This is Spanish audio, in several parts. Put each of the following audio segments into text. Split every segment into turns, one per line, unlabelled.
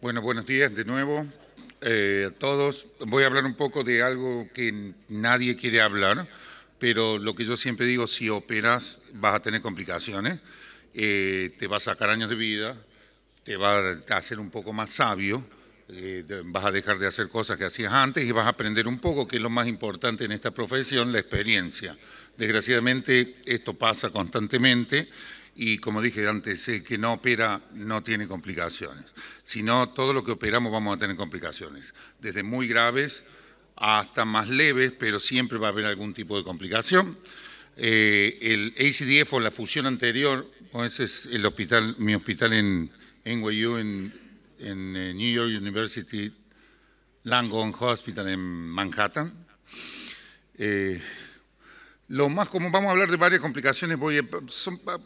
bueno, buenos días de nuevo eh, a todos. Voy a hablar un poco de algo que nadie quiere hablar, pero lo que yo siempre digo, si operas vas a tener complicaciones, eh, te vas a sacar años de vida, te va a hacer un poco más sabio, eh, vas a dejar de hacer cosas que hacías antes y vas a aprender un poco, que es lo más importante en esta profesión, la experiencia. Desgraciadamente esto pasa constantemente y como dije antes, el que no opera no tiene complicaciones. Si no, todo lo que operamos vamos a tener complicaciones, desde muy graves hasta más leves, pero siempre va a haber algún tipo de complicación. Eh, el ACDF o la fusión anterior, ese es el hospital, mi hospital en NYU, en, eh, New York University, Langone Hospital en Manhattan. Eh, lo más común, vamos a hablar de varias complicaciones, eh,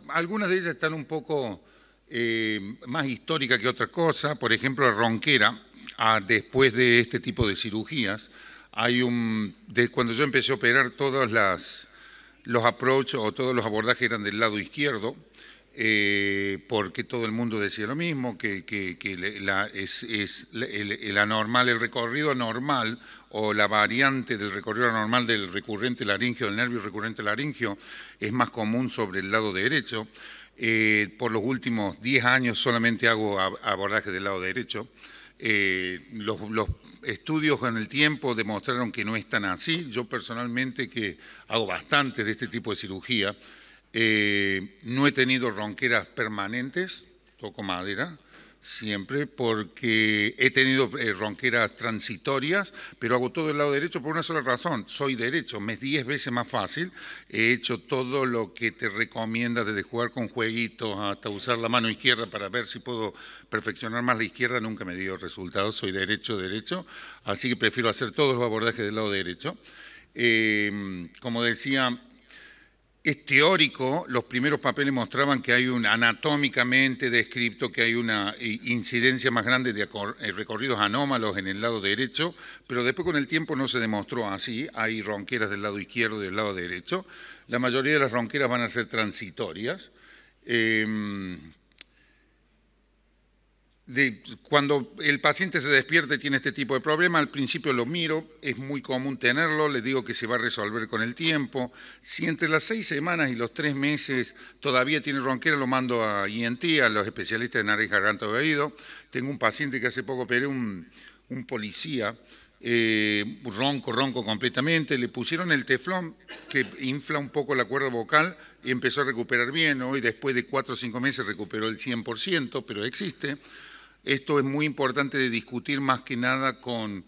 algunas de ellas están un poco eh, más históricas que otras cosas. Por ejemplo, la ronquera, ah, después de este tipo de cirugías, hay un, cuando yo empecé a operar, todos los approaches o todos los abordajes eran del lado izquierdo eh, porque todo el mundo decía lo mismo, que, la, es, el, recorrido anormal o la variante del recorrido anormal del recurrente laringio, del nervio recurrente laringio, es más común sobre el lado derecho. Eh, por los últimos 10 años solamente hago abordaje del lado derecho. Eh, los, estudios con el tiempo demostraron que no es tan así. Yo personalmente que hago bastante de este tipo de cirugía, eh, no he tenido ronqueras permanentes, toco madera, siempre, porque he tenido eh, ronqueras transitorias, pero hago todo el lado derecho por una sola razón, soy derecho, me es 10 veces más fácil, he hecho todo lo que te recomienda, desde jugar con jueguitos hasta usar la mano izquierda para ver si puedo perfeccionar más la izquierda, nunca me dio resultados, soy derecho, derecho, así que prefiero hacer todos los abordajes del lado derecho. Eh, como decía, es teórico, los primeros papeles mostraban que hay un anatómicamente descrito que hay una eh, incidencia más grande de eh, recorridos anómalos en el lado derecho, pero después con el tiempo no se demostró así, hay ronqueras del lado izquierdo y del lado derecho, la mayoría de las ronqueras van a ser transitorias, em, cuando el paciente se despierta y tiene este tipo de problema, al principio lo miro, es muy común tenerlo, le digo que se va a resolver con el tiempo. Si entre las seis semanas y los tres meses todavía tiene ronquera, lo mando a INT, a los especialistas de nariz, garganta o oído. Tengo un paciente que hace poco operé, un, policía, eh, ronco, ronco completamente, le pusieron el teflón que infla un poco la cuerda vocal y empezó a recuperar bien, hoy después de cuatro o cinco meses recuperó el 100%, pero existe. Esto es muy importante de discutir más que nada con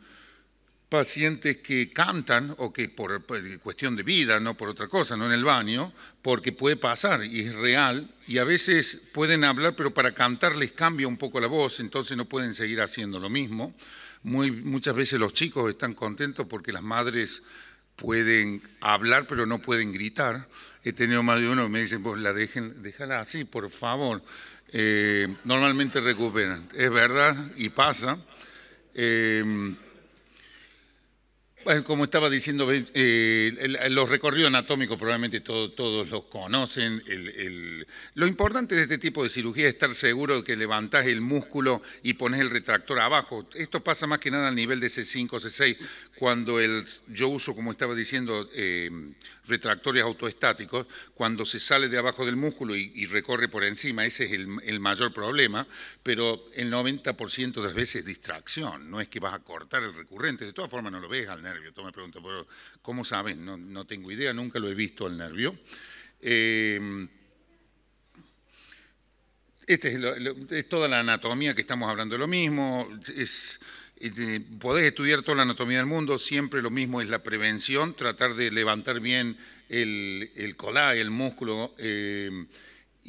pacientes que cantan o que por, cuestión de vida, no por otra cosa, no en el baño, porque puede pasar y es real y a veces pueden hablar, pero para cantar les cambia un poco la voz, entonces no pueden seguir haciendo lo mismo. Muy, muchas veces los chicos están contentos porque las madres pueden hablar, pero no pueden gritar. He tenido más de uno que me dicen, pues la dejen, déjala así, por favor. Eh, normalmente recuperan. Es verdad y pasa. Eh, como estaba diciendo, eh, los recorridos anatómicos probablemente todos los conocen. Lo importante de este tipo de cirugía es estar seguro de que levantás el músculo y pones el retractor abajo. Esto pasa más que nada al nivel de C5, C6, cuando el, yo uso, como estaba diciendo, eh, retractores autoestáticos, cuando se sale de abajo del músculo y, recorre por encima, ese es el, el mayor problema, pero el 90% de las veces es distracción, no es que vas a cortar el recurrente, de todas formas no lo ves al nervio me pregunto, ¿cómo saben? No, tengo idea, nunca lo he visto al nervio. Eh, este es, toda la anatomía que estamos hablando de lo mismo. Es, eh, podés estudiar toda la anatomía del mundo, siempre lo mismo es la prevención, tratar de levantar bien el, el colá, el músculo. Eh,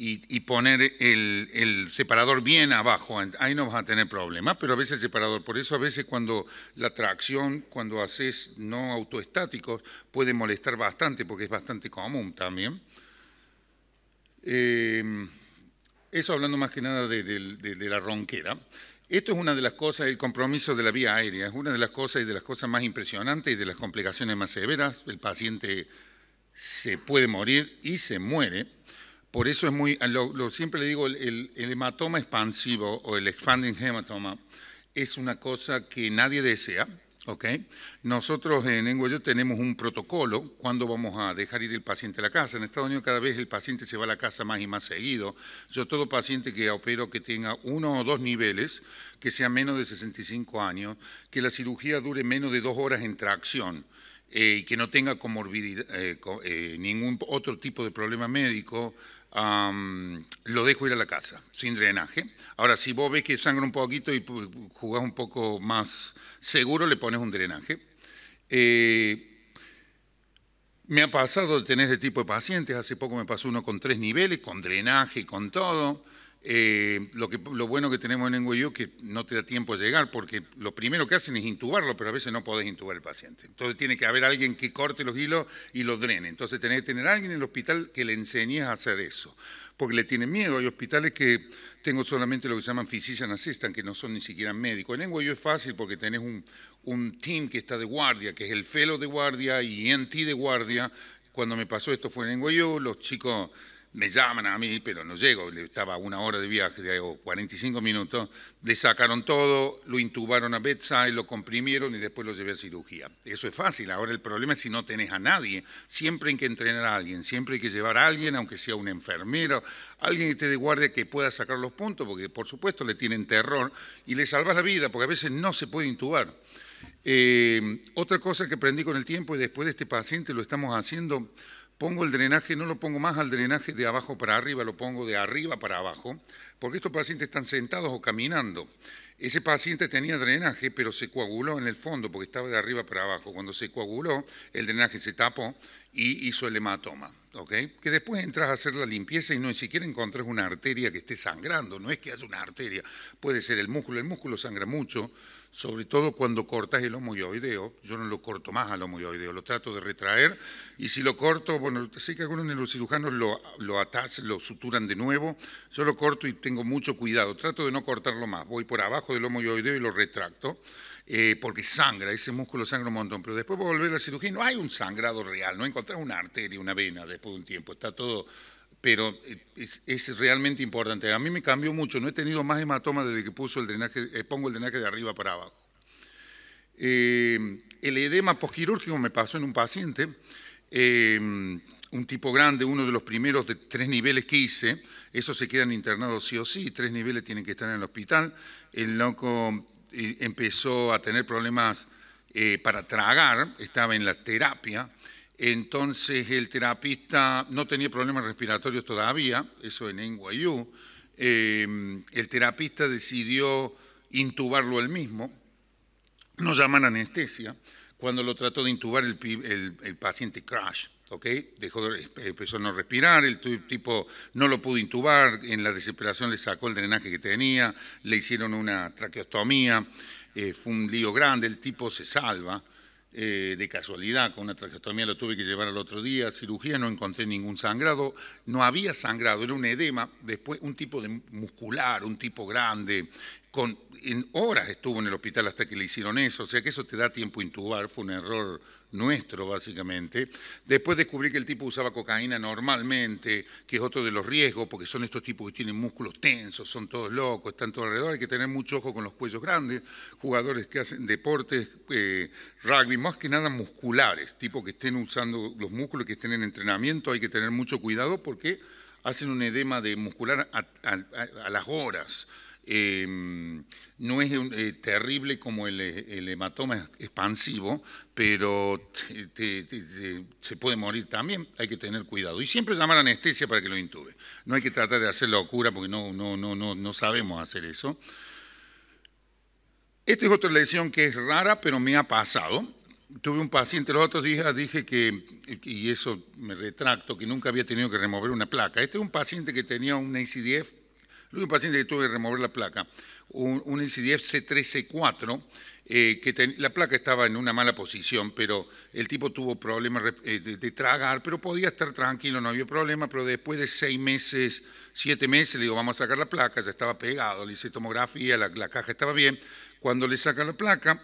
y, poner el, separador bien abajo, ahí no vas a tener problemas, pero a veces el separador, por eso a veces cuando la tracción, cuando haces no autoestáticos, puede molestar bastante, porque es bastante común también. Eh, eso hablando más que nada de, de la ronquera. Esto es una de las cosas, el compromiso de la vía aérea, es una de las cosas y de las cosas más impresionantes y de las complicaciones más severas. El paciente se puede morir y se muere por eso es muy, lo, siempre le digo, el, hematoma expansivo o el expanding hematoma es una cosa que nadie desea, ¿ok? Nosotros en Enguayo tenemos un protocolo, cuando vamos a dejar ir el paciente a la casa. En Estados Unidos cada vez el paciente se va a la casa más y más seguido. Yo todo paciente que opero que tenga uno o dos niveles, que sea menos de 65 años, que la cirugía dure menos de dos horas en tracción, eh, y que no tenga comorbididad, eh, eh, ningún otro tipo de problema médico, lo dejo ir a la casa, sin drenaje. Ahora, si vos ves que sangra un poquito y jugás un poco más seguro, le pones un drenaje. Eh, me ha pasado de tener este tipo de pacientes, hace poco me pasó uno con tres niveles, con drenaje, con todo, eh, lo, que, lo bueno que tenemos en es que no te da tiempo a llegar, porque lo primero que hacen es intubarlo, pero a veces no podés intubar al paciente. Entonces tiene que haber alguien que corte los hilos y los drene. Entonces tenés que tener alguien en el hospital que le enseñes a hacer eso, porque le tienen miedo. Hay hospitales que tengo solamente lo que se llaman physician assistant, que no son ni siquiera médicos. En Enguayú es fácil porque tenés un, un team que está de guardia, que es el fellow de guardia y ENT de guardia. Cuando me pasó esto fue en Enguayú, los chicos me llaman a mí, pero no llego, estaba una hora de viaje, o 45 minutos, le sacaron todo, lo intubaron a y lo comprimieron y después lo llevé a cirugía. Eso es fácil, ahora el problema es si no tenés a nadie, siempre hay que entrenar a alguien, siempre hay que llevar a alguien, aunque sea un enfermero, alguien que esté de guardia que pueda sacar los puntos, porque por supuesto le tienen terror, y le salvas la vida, porque a veces no se puede intubar. Eh, otra cosa que aprendí con el tiempo y después de este paciente lo estamos haciendo pongo el drenaje, no lo pongo más al drenaje de abajo para arriba, lo pongo de arriba para abajo, porque estos pacientes están sentados o caminando. Ese paciente tenía drenaje, pero se coaguló en el fondo porque estaba de arriba para abajo. Cuando se coaguló, el drenaje se tapó y hizo el hematoma. Que después entras a hacer la limpieza y no ni siquiera encontrás una arteria que esté sangrando. No es que haya una arteria, puede ser el músculo. El músculo sangra mucho sobre todo cuando cortas el homoioideo, yo no lo corto más al homoyoideo, lo trato de retraer, y si lo corto, bueno, sé que algunos neurocirujanos lo, lo atas, lo suturan de nuevo, yo lo corto y tengo mucho cuidado, trato de no cortarlo más, voy por abajo del homoioideo y lo retracto, eh, porque sangra, ese músculo sangra un montón, pero después volver a la cirugía y no hay un sangrado real, no encontrás una arteria, una vena después de un tiempo, está todo pero eh, es, realmente importante. A mí me cambió mucho, no he tenido más hematoma desde que puso el drenaje, eh, pongo el drenaje de arriba para abajo. Eh, el edema posquirúrgico me pasó en un paciente, un tipo grande, uno de los primeros de tres niveles que hice, esos se quedan internados sí o sí, tres niveles tienen que estar en el hospital, el loco empezó a tener problemas para tragar, estaba en la terapia, entonces el terapista no tenía problemas respiratorios todavía, eso en NYU. Em, el terapista decidió intubarlo él mismo, no llaman anestesia, cuando lo trató de intubar el, paciente crash, ¿ok? Dejó de, empezó a no respirar, el tipo no lo pudo intubar, en la desesperación le sacó el drenaje que tenía, le hicieron una traqueostomía, eh, fue un lío grande, el tipo se salva, eh, de casualidad, con una traqueotomía lo tuve que llevar al otro día, cirugía, no encontré ningún sangrado, no había sangrado, era un edema, después un tipo de muscular, un tipo grande, con, en horas estuvo en el hospital hasta que le hicieron eso, o sea que eso te da tiempo a intubar, fue un error nuestro básicamente. Después descubrí que el tipo usaba cocaína normalmente, que es otro de los riesgos, porque son estos tipos que tienen músculos tensos, son todos locos, están todo alrededor, hay que tener mucho ojo con los cuellos grandes, jugadores que hacen deportes, eh, rugby, más que nada musculares, tipo que estén usando los músculos, que estén en entrenamiento, hay que tener mucho cuidado porque hacen un edema de muscular a las horas. Em, no es eh, terrible como eh, el, hematoma expansivo, pero se puede morir también, hay que tener cuidado. Y siempre llamar a anestesia para que lo intube. No hay que tratar de hacer locura porque no, no, no, no, no sabemos hacer eso. Esta es otra lesión que es rara, pero me ha pasado. Tuve un paciente los otros días, dije que, y eso me retracto, que nunca había tenido que remover una placa. Este es un paciente que tenía un ICDF el único paciente que tuve que remover la placa, un, un ICDF C134, eh, que la placa estaba en una mala posición, pero el tipo tuvo problemas eh, de, tragar, pero podía estar tranquilo, no había problema, pero después de seis meses, siete meses, le digo, vamos a sacar la placa, ya estaba pegado, le hice tomografía, la, caja estaba bien. Cuando le saca la placa,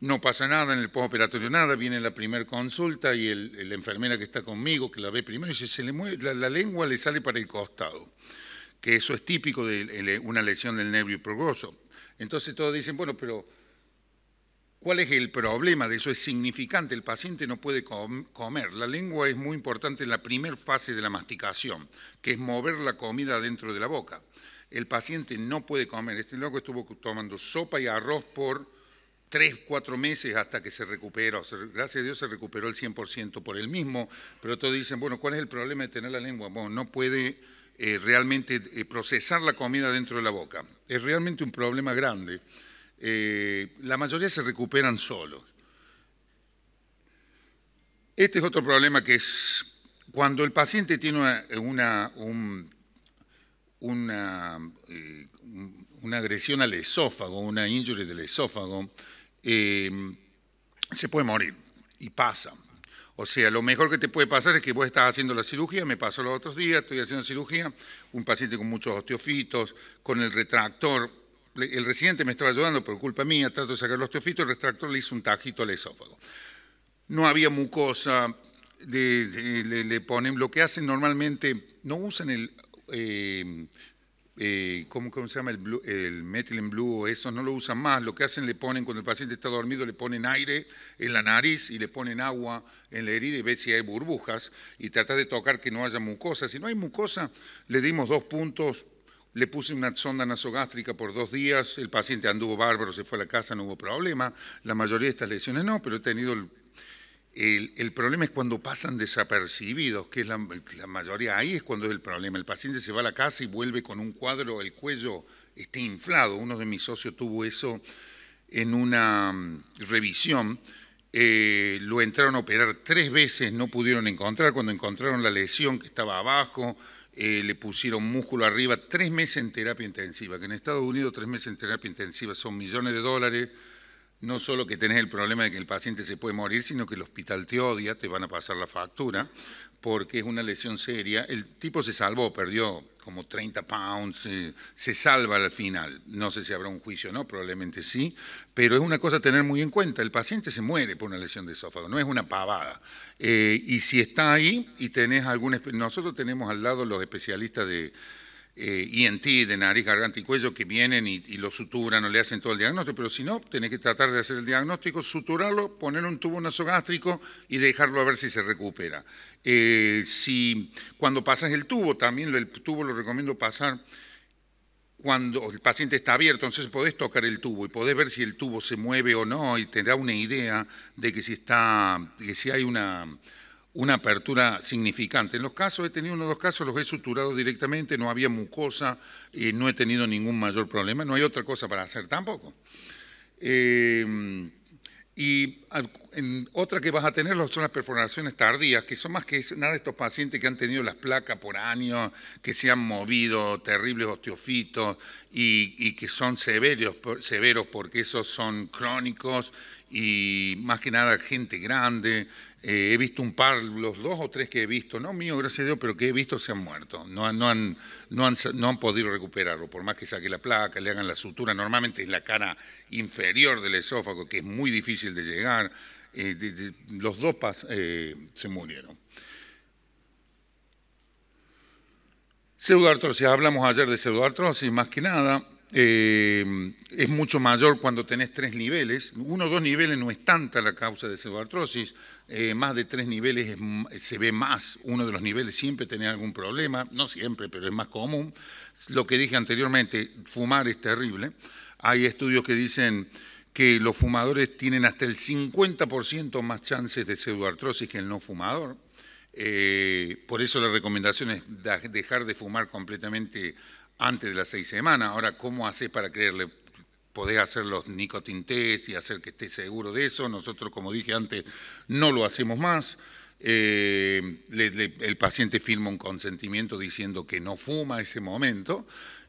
no pasa nada en el postoperatorio, nada, viene la primera consulta y la enfermera que está conmigo, que la ve primero, dice, se le mueve, la lengua le sale para el costado que eso es típico de eh, una lesión del nervio progroso. Entonces todos dicen, bueno, pero ¿cuál es el problema de eso? Es significante, el paciente no puede comer. La lengua es muy importante en la primera fase de la masticación, que es mover la comida dentro de la boca. El paciente no puede comer. Este loco estuvo tomando sopa y arroz por tres, cuatro meses hasta que se recuperó. Gracias a Dios se recuperó el 100% por él mismo, pero todos dicen, bueno, ¿cuál es el problema de tener la lengua? Bueno, no puede eh, realmente eh, procesar la comida dentro de la boca. Es realmente un problema grande. Eh, la mayoría se recuperan solos. Este es otro problema que es cuando el paciente tiene una, una, una, agresión al esófago, una injury del esófago, se puede morir y pasa. O sea, lo mejor que te puede pasar es que vos estás haciendo la cirugía, me pasó los otros días, estoy haciendo cirugía, un paciente con muchos osteofitos, con el retractor, el residente me estaba ayudando por culpa mía, trato de sacar los osteofitos, el retractor le hizo un tajito al esófago. No había mucosa, le, ponen, lo que hacen normalmente, no usan el... Eh, eh, ¿cómo, se llama? El, blue, en blue, eso, no lo usan más. Lo que hacen, le ponen, cuando el paciente está dormido, le ponen aire en la nariz y le ponen agua en la herida y ve si hay burbujas y tratar de tocar que no haya mucosa. Si no hay mucosa, le dimos dos puntos, le puse una sonda nasogástrica por dos días, el paciente anduvo bárbaro, se fue a la casa, no hubo problema. La mayoría de estas lesiones no, pero he tenido el el, problema es cuando pasan desapercibidos, que es la, mayoría. Ahí es cuando es el problema. El paciente se va a la casa y vuelve con un cuadro, el cuello está inflado. Uno de mis socios tuvo eso en una mm, revisión. Eh, lo entraron a operar tres veces, no pudieron encontrar. Cuando encontraron la lesión que estaba abajo, eh, le pusieron músculo arriba. Tres meses en terapia intensiva, que en Estados Unidos tres meses en terapia intensiva son millones de dólares no solo que tenés el problema de que el paciente se puede morir, sino que el hospital te odia, te van a pasar la factura, porque es una lesión seria. El tipo se salvó, perdió como 30 pounds, eh, se salva al final. No sé si habrá un juicio o no, probablemente sí, pero es una cosa a tener muy en cuenta. El paciente se muere por una lesión de esófago, no es una pavada. Eh, y si está ahí y tenés algún... Nosotros tenemos al lado los especialistas de en eh, e ti de nariz, garganta y cuello que vienen y, lo suturan o le hacen todo el diagnóstico, pero si no, tenés que tratar de hacer el diagnóstico, suturarlo, poner un tubo nasogástrico y dejarlo a ver si se recupera. Eh, si cuando pasas el tubo, también el tubo lo recomiendo pasar cuando el paciente está abierto, entonces podés tocar el tubo y podés ver si el tubo se mueve o no y te da una idea de que si está, que si hay una una apertura significante. En los casos, he tenido uno o dos casos, los he suturado directamente, no había mucosa, y eh, no he tenido ningún mayor problema, no hay otra cosa para hacer tampoco. Eh, y otra que vas a tener son las perforaciones tardías, que son más que nada estos pacientes que han tenido las placas por años, que se han movido, terribles osteofitos, y, y que son severos, severos porque esos son crónicos y más que nada gente grande, eh, he visto un par, los dos o tres que he visto, no mío, gracias a Dios, pero que he visto se han muerto. No, han, no, no han podido recuperarlo, por más que saque la placa, le hagan la sutura. Normalmente es la cara inferior del esófago, que es muy difícil de llegar. Eh, los dos pas, eh, se murieron. Pseudoartrosis, hablamos ayer de pseudoartrosis, más que nada. Eh, es mucho mayor cuando tenés tres niveles. Uno o dos niveles no es tanta la causa de pseudoartrosis, eh, más de tres niveles se ve más. Uno de los niveles siempre tiene algún problema, no siempre, pero es más común. Lo que dije anteriormente, fumar es terrible. Hay estudios que dicen que los fumadores tienen hasta el 50% más chances de pseudoartrosis que el no fumador. Eh, por eso la recomendación es dejar de fumar completamente antes de las seis semanas. Ahora, ¿cómo haces para creerle? poder hacer los nicotintés y hacer que esté seguro de eso. Nosotros, como dije antes, no lo hacemos más. Eh, el paciente firma un consentimiento diciendo que no fuma ese momento.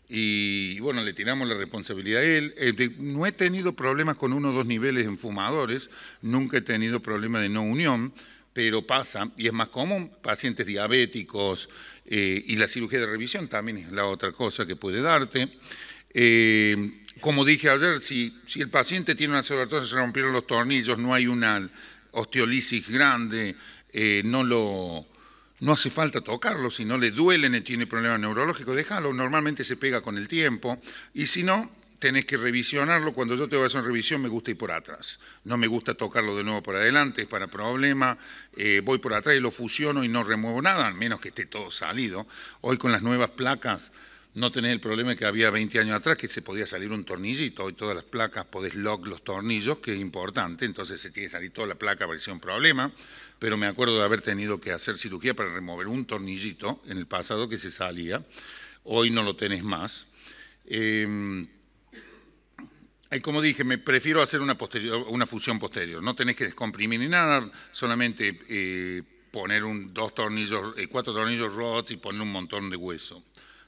Y bueno, le tiramos la responsabilidad a él. Eh, no he tenido problemas con uno o dos niveles en fumadores, nunca he tenido problemas de no unión pero pasa, y es más común, pacientes diabéticos eh, y la cirugía de revisión también es la otra cosa que puede darte. Eh, como dije ayer, si, el paciente tiene una pseudoartrosis, se rompieron los tornillos, no hay una osteolisis grande, eh, no hace falta tocarlo, si no le duele, tiene problemas neurológicos, déjalo, normalmente se pega con el tiempo, y si no, tenés que revisionarlo. Cuando yo te voy a hacer una revisión, me gusta ir por atrás. No me gusta tocarlo de nuevo por adelante, es para problema. Eh, voy por atrás y lo fusiono y no remuevo nada, al menos que esté todo salido. Hoy con las nuevas placas no tenés el problema que había 20 años atrás, que se podía salir un tornillito, hoy todas las placas podés lock los tornillos, que es importante, entonces se tiene que salir toda la placa, parecía un problema, pero me acuerdo de haber tenido que hacer cirugía para remover un tornillito en el pasado que se salía, hoy no lo tenés más. Em, como dije, me prefiero hacer una, posterior, fusión posterior. No tenés que descomprimir ni nada, solamente eh, poner dos tornillos, eh, cuatro tornillos rods y poner un montón de hueso.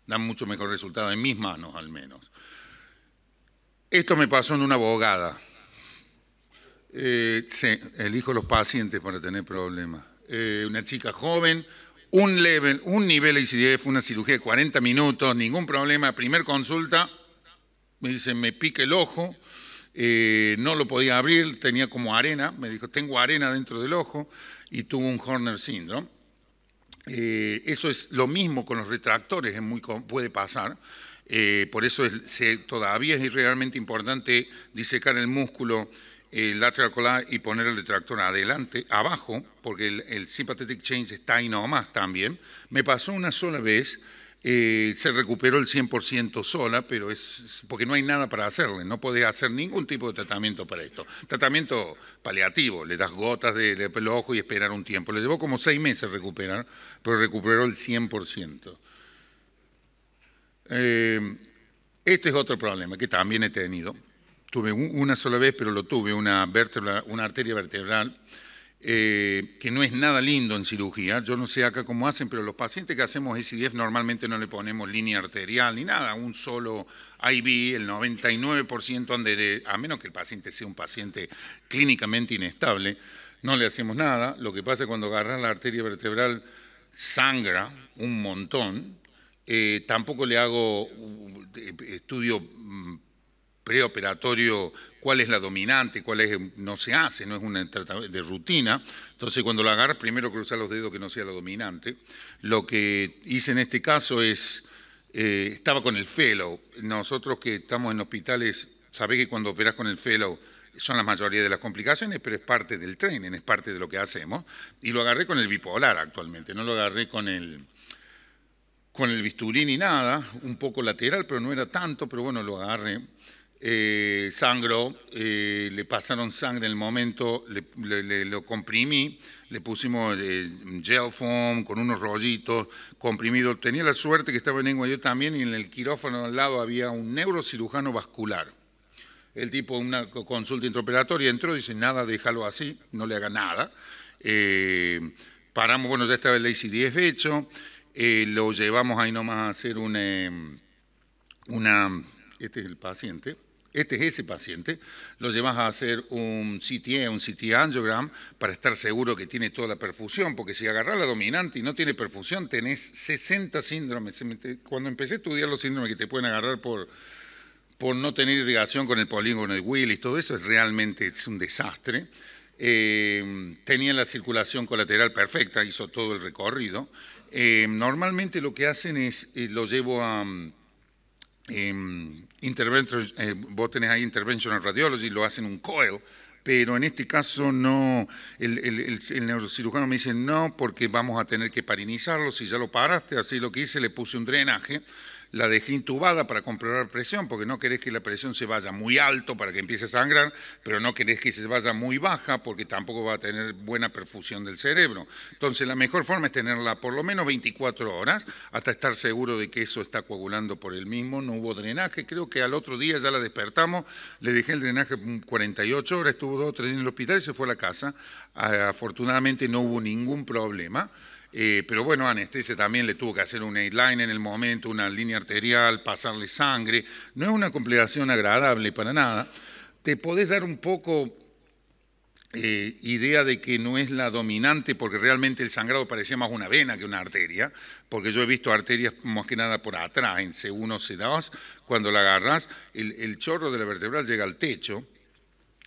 Da mucho mejor resultado en mis manos, al menos. Esto me pasó en una abogada. Eh, elijo los pacientes para tener problemas. una chica joven, un, level, un nivel ICDF, una cirugía de 40 minutos, ningún problema, primer consulta, me dice, me pica el ojo, eh, no lo podía abrir, tenía como arena, me dijo, tengo arena dentro del ojo y tuvo un Horner syndrome. Eh, eso es lo mismo con los retractores, es muy, puede pasar. Eh, por eso todavía es realmente importante disecar el músculo lateral collar y poner el retractor adelante, abajo, porque el, el sympathetic change está ahí nomás también. Me pasó una sola vez eh, se recuperó el 100% sola, pero es porque no hay nada para hacerle, no puede hacer ningún tipo de tratamiento para esto. Tratamiento paliativo, le das gotas del de, ojo y esperar un tiempo. Le llevó como seis meses recuperar, pero recuperó el 100%. Eh, este es otro problema que también he tenido. Tuve una sola vez, pero lo tuve, una, vértebra, una arteria vertebral eh, que no es nada lindo en cirugía. Yo no sé acá cómo hacen, pero los pacientes que hacemos SIDF normalmente no le ponemos línea arterial ni nada, un solo IV, el 99% a menos que el paciente sea un paciente clínicamente inestable, no le hacemos nada. Lo que pasa es cuando agarran la arteria vertebral sangra un montón. Eh, tampoco le hago uh, estudio mm, preoperatorio cuál es la dominante, cuál es no se hace, no es una tratamiento de rutina. Entonces, cuando lo agarras, primero cruzar los dedos que no sea la dominante. Lo que hice en este caso es, eh, estaba con el fellow. Nosotros que estamos en hospitales, sabés que cuando operás con el fellow son la mayoría de las complicaciones, pero es parte del training, es parte de lo que hacemos. Y lo agarré con el bipolar actualmente, no lo agarré con el con el bisturí ni nada, un poco lateral, pero no era tanto, pero bueno, lo agarré eh, sangro, eh, le pasaron sangre en el momento, lo comprimí, le pusimos eh, gel foam con unos rollitos, comprimido. Tenía la suerte que estaba en lengua, yo también y en el quirófano al lado había un neurocirujano vascular. El tipo, una consulta intraoperatoria, entró y dice, nada, déjalo así, no le haga nada. paramos, bueno, ya estaba el ICDF hecho, lo llevamos ahí nomás a hacer em, una, este es el paciente, este es ese paciente, lo llevas a hacer un CT, un CT angiogram, para estar seguro que tiene toda la perfusión, porque si agarras la dominante y no tiene perfusión, tenés 60 síndromes. Cuando empecé a estudiar los síndromes que te pueden agarrar por, por no tener irrigación con el polígono de Willis, todo eso es realmente es un desastre. Tenían eh, tenía la circulación colateral perfecta, hizo todo el recorrido. Eh, normalmente lo que hacen es, eh, lo llevo a Em, eh, vos tenés ahí Interventional Radiology, lo hacen un COIL, pero en este caso no, el, el, el, neurocirujano me dice no porque vamos a tener que parinizarlo, si ya lo paraste, así lo que hice, le puse un drenaje, la dejé intubada para comprobar presión, porque no querés que la presión se vaya muy alto para que empiece a sangrar, pero no querés que se vaya muy baja porque tampoco va a tener buena perfusión del cerebro. Entonces la mejor forma es tenerla por lo menos 24 horas hasta estar seguro de que eso está coagulando por el mismo, no hubo drenaje, creo que al otro día ya la despertamos, le dejé el drenaje 48 horas, estuvo dos o tres días en el hospital y se fue a la casa. Ah, afortunadamente no hubo ningún problema. Eh, pero bueno, anestesia también le tuvo que hacer un line en el momento, una línea arterial, pasarle sangre. No es una complicación agradable para nada. Te podés dar un poco eh, idea de que no es la dominante, porque realmente el sangrado parecía más una vena que una arteria, porque yo he visto arterias más que nada por atrás, en C1, c cuando la agarras, el, el chorro de la vertebral llega al techo,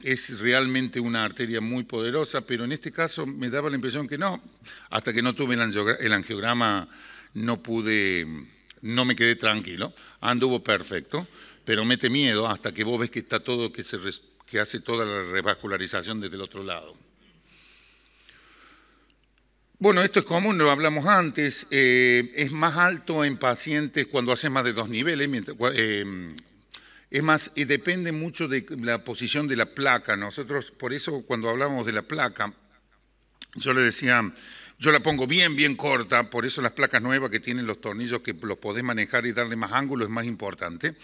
es realmente una arteria muy poderosa, pero en este caso me daba la impresión que no. Hasta que no tuve el angiograma no pude, no me quedé tranquilo. Anduvo perfecto, pero mete miedo hasta que vos ves que está todo, que, se, hace toda la revascularización desde el otro lado. Bueno, esto es común, lo hablamos antes, eh, es más alto en pacientes cuando hacen más de dos niveles, mientras, eh, es más, depende mucho de la posición de la placa. Nosotros, por eso cuando hablábamos de la placa, yo le decía, yo la pongo bien, bien corta, por eso las placas nuevas que tienen los tornillos que los podés manejar y darle más ángulo es más importante.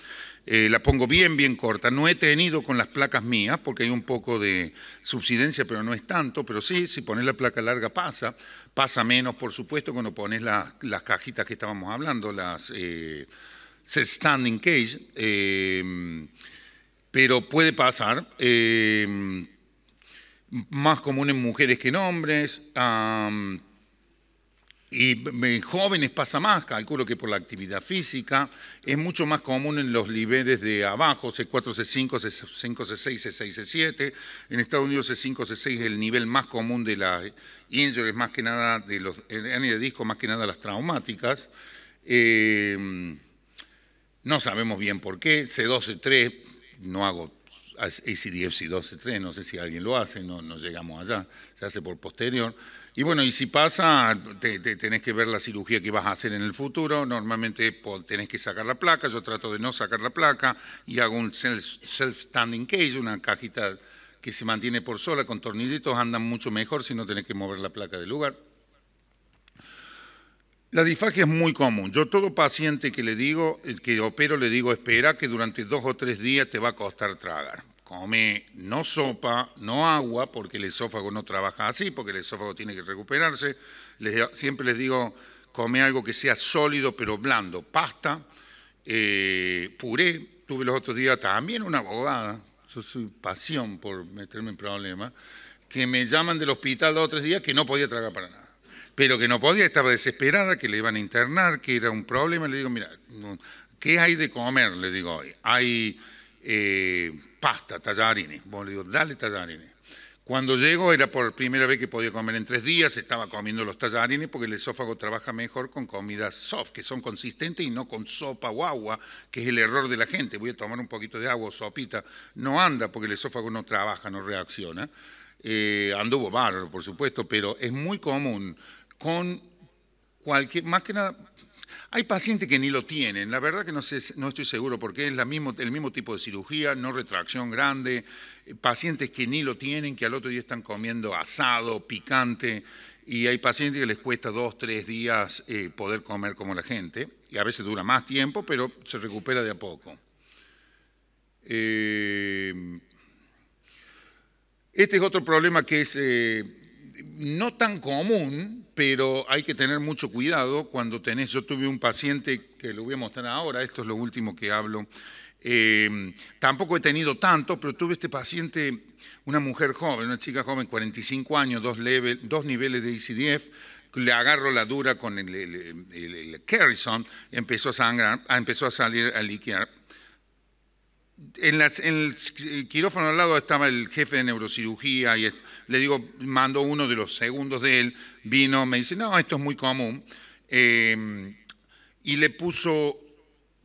Eh, la pongo bien, bien corta. No he tenido con las placas mías, porque hay un poco de subsidencia, pero no es tanto. Pero sí, si pones la placa larga pasa. Pasa menos, por supuesto, cuando pones las cajitas que estábamos hablando, las... Eh, standing cage, em, pero puede pasar, em, más común en mujeres que en hombres, y en jóvenes pasa más, calculo que por la actividad física, es mucho más común en los niveles de abajo, C4, C5, C5, C6, C6, C7, en Estados Unidos C5, C6 es el nivel más común de las injuries, más que nada de los hernias de disco, más que nada las traumáticas. Em, no sabemos bien por qué. C12-3, no hago c 12 3 no sé si alguien lo hace, no, no, llegamos allá, se hace por posterior. Y bueno, y si pasa, te, tenés que ver la cirugía que vas a hacer en el futuro. Normalmente tenés que sacar la placa, yo trato de no sacar la placa y hago un self-standing cage, una cajita que se mantiene por sola con tornillitos, andan mucho mejor si no tenés que mover la placa del lugar. La disfagia es muy común. Yo todo paciente que le digo, que opero, le digo, espera que durante dos o tres días te va a costar tragar. Come no sopa, no agua, porque el esófago no trabaja así, porque el esófago tiene que recuperarse. siempre les digo, come algo que sea sólido pero blando. Pasta, eh, puré. Tuve los otros días también una abogada, su pasión por meterme en problemas, que me llaman del hospital dos o días que no podía tragar para nada pero que no podía, estaba desesperada, que le iban a internar, que era un problema. Le digo, mira, ¿qué hay de comer? Le digo, hay eh, pasta, tallarines. Bueno, le digo, dale tallarines. Cuando llego era por primera vez que podía comer en tres días, estaba comiendo los tallarines porque el esófago trabaja mejor con comidas soft, que son consistentes y no con sopa o agua, que es el error de la gente. Voy a tomar un poquito de agua o sopita. No anda porque el esófago no trabaja, no reacciona. Eh, anduvo bárbaro, por supuesto, pero es muy común con cualquier, más que nada, hay pacientes que ni lo tienen, la verdad que no, sé, no estoy seguro porque es la mismo, el mismo tipo de cirugía, no retracción grande, eh, pacientes que ni lo tienen, que al otro día están comiendo asado, picante, y hay pacientes que les cuesta dos, tres días eh, poder comer como la gente, y a veces dura más tiempo, pero se recupera de a poco. Eh, este es otro problema que es no tan común, pero hay que tener mucho cuidado cuando tenés, yo tuve un paciente que lo voy a mostrar ahora, esto es lo último que hablo, em, tampoco he tenido tanto, pero tuve este paciente, una mujer joven, una chica joven, 45 años, dos, dos niveles de ICDF, le agarro la dura con el, el, empezó a sangrar, empezó a salir a liquear en, el quirófano al lado estaba el jefe de neurocirugía y le digo, mando uno de los segundos de él, vino, me dice, no, esto es muy común. Em, y le puso,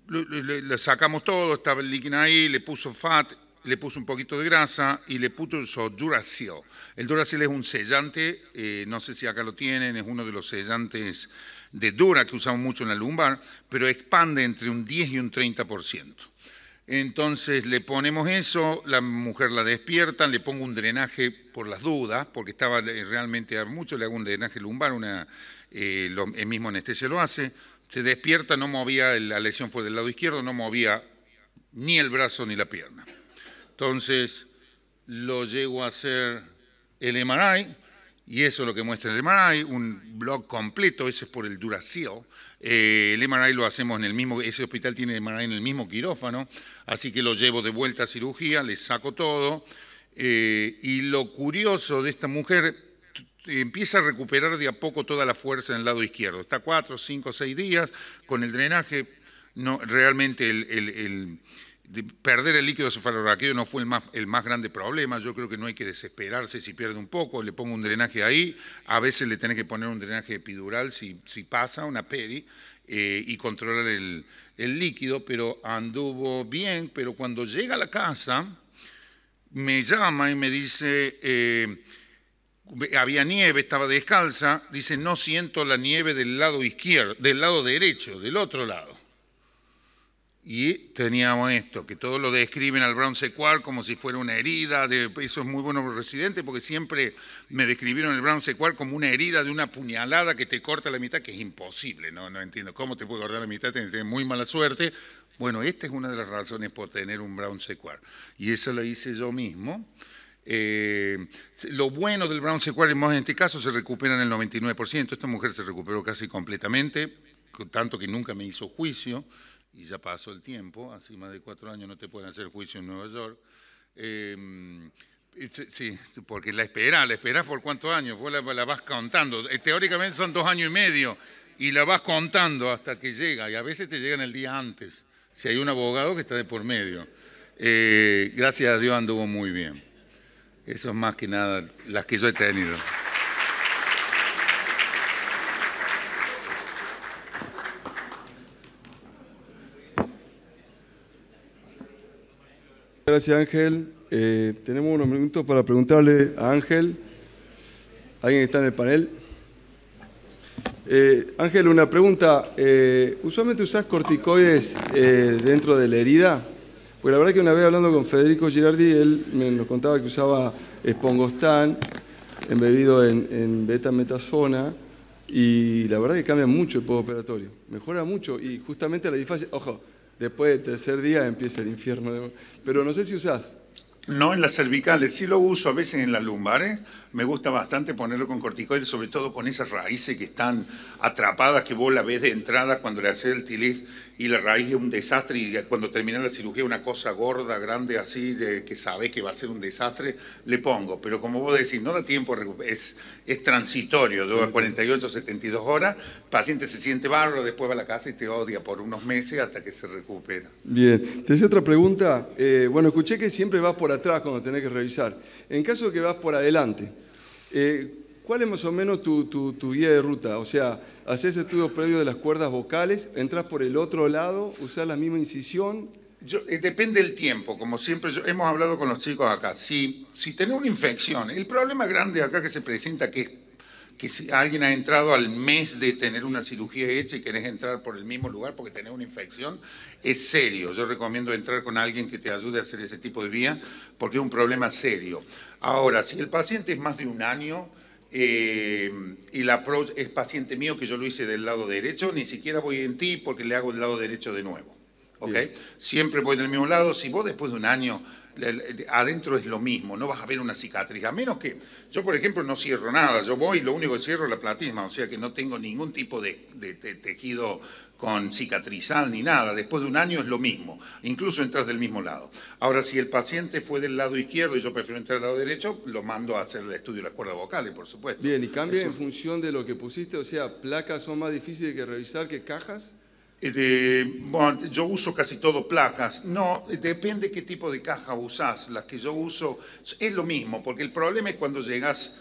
le, sacamos todo, estaba el líquido ahí, le puso fat, le puso un poquito de grasa y le puso Duracil. El Duracil es un sellante, eh, no sé si acá lo tienen, es uno de los sellantes de Dura que usamos mucho en la lumbar, pero expande entre un 10 y un 30%. Entonces le ponemos eso, la mujer la despierta, le pongo un drenaje por las dudas, porque estaba eh, realmente a mucho, le hago un drenaje lumbar, eh, el mismo anestesia lo hace, se despierta, no movía, la lesión fue del lado izquierdo, no movía ni el brazo ni la pierna. Entonces lo llego a hacer el MRI, y eso es lo que muestra el MRI, un blog completo, eso es por el Duracell, eh, el MRI lo hacemos en el mismo, ese hospital tiene MRI en el mismo quirófano, así que lo llevo de vuelta a cirugía, le saco todo. Eh, y lo curioso de esta mujer, empieza a recuperar de a poco toda la fuerza en el lado izquierdo. Está cuatro, cinco, seis días con el drenaje. No, realmente el perder el líquido cefalorraqueo no fue el más, el más, grande problema, yo creo que no hay que desesperarse si pierde un poco, le pongo un drenaje ahí, a veces le tenés que poner un drenaje epidural si, si pasa, una peri, eh, y controlar el, líquido, pero anduvo bien, pero cuando llega a la casa me llama y me dice, eh, había nieve, estaba descalza, dice, no siento la nieve del lado izquierdo, del lado derecho, del otro lado. Y teníamos esto, que todos lo describen al Brown Sequard como si fuera una herida, de, eso es muy bueno para residentes porque siempre me describieron el Brown Sequard como una herida de una puñalada que te corta la mitad, que es imposible, no, no entiendo cómo te puede cortar la mitad, tienes muy mala suerte. Bueno, esta es una de las razones por tener un Brown Sequard y eso lo hice yo mismo. Eh, lo bueno del Brown Sequard en este caso se recupera en el 99%, esta mujer se recuperó casi completamente, tanto que nunca me hizo juicio y ya pasó el tiempo, así más de cuatro años no te pueden hacer juicio en Nueva York. Em, sí, porque la esperás, la esperás por cuántos años, vos la, vas contando. Eh, teóricamente son dos años y medio y la vas contando hasta que llega y a veces te llegan el día antes, si hay un abogado que está de por medio. Eh, gracias a Dios anduvo muy bien. Eso es más que nada las que yo he tenido.
Gracias Ángel. Eh, tenemos unos minutos para preguntarle a Ángel. ¿Alguien está en el panel? Eh, Ángel, una pregunta. Eh, ¿Usualmente usas corticoides dentro de la herida? Pues la verdad que una vez hablando con Federico Girardi, él me, nos contaba que usaba espongostán embebido en, beta-metasona y la verdad que cambia mucho el postoperatorio. Mejora mucho y justamente la disfasia... Ojo, después del tercer día empieza el infierno. Pero no sé si usás.
No en las cervicales, sí lo uso a veces en las lumbares, ¿eh? me gusta bastante ponerlo con corticoides, sobre todo con esas raíces que están atrapadas, que vos la ves de entrada cuando le haces el TILIF y la raíz es un desastre y cuando termina la cirugía una cosa gorda, grande así, de, que sabe que va a ser un desastre, le pongo. Pero como vos decís, no da tiempo, es, transitorio, dura 48, 72 horas, el paciente se siente barro, después va a la casa y te odia por unos meses hasta que se recupera.
Bien, te otra pregunta. Eh, bueno, escuché que siempre vas por atrás cuando tenés que revisar. En caso de que vas por adelante, eh, ¿Cuál es más o menos tu, tu, tu, guía de ruta? O sea, haces estudios previos de las cuerdas vocales, entras
por el otro lado, usas la misma incisión. Eh, depende del tiempo, como siempre hemos hablado con los chicos acá. Si, si tenés una infección, el problema grande acá que se presenta que es que si alguien ha entrado al mes de tener una cirugía hecha y querés entrar por el mismo lugar porque tenés una infección, es serio. Yo recomiendo entrar con alguien que te ayude a hacer ese tipo de vía porque es un problema serio. Ahora, si el paciente es más de un año eh, y la es paciente mío que yo lo hice del lado derecho, ni siquiera voy en ti porque le hago el lado derecho de nuevo. ¿Ok? Siempre voy del mismo lado. Si vos después de un año adentro es lo mismo, no vas a ver una cicatriz, a menos que yo, por ejemplo, no cierro nada, yo voy y lo único que cierro es la platisma, o sea que no tengo ningún tipo de tejido con cicatrizal ni nada, después de un año es lo mismo, incluso entras del mismo lado. Ahora, si el paciente fue del lado izquierdo y yo prefiero entrar del lado derecho, lo mando a hacer el estudio de las cuerdas vocales, por supuesto. Bien,
y cambia en función de lo que pusiste, o sea, placas son más difíciles que revisar que cajas.
Eh, bueno, yo uso casi todo placas. No, depende qué tipo de caja usás. Las que yo uso es lo mismo, porque el problema es cuando llegas,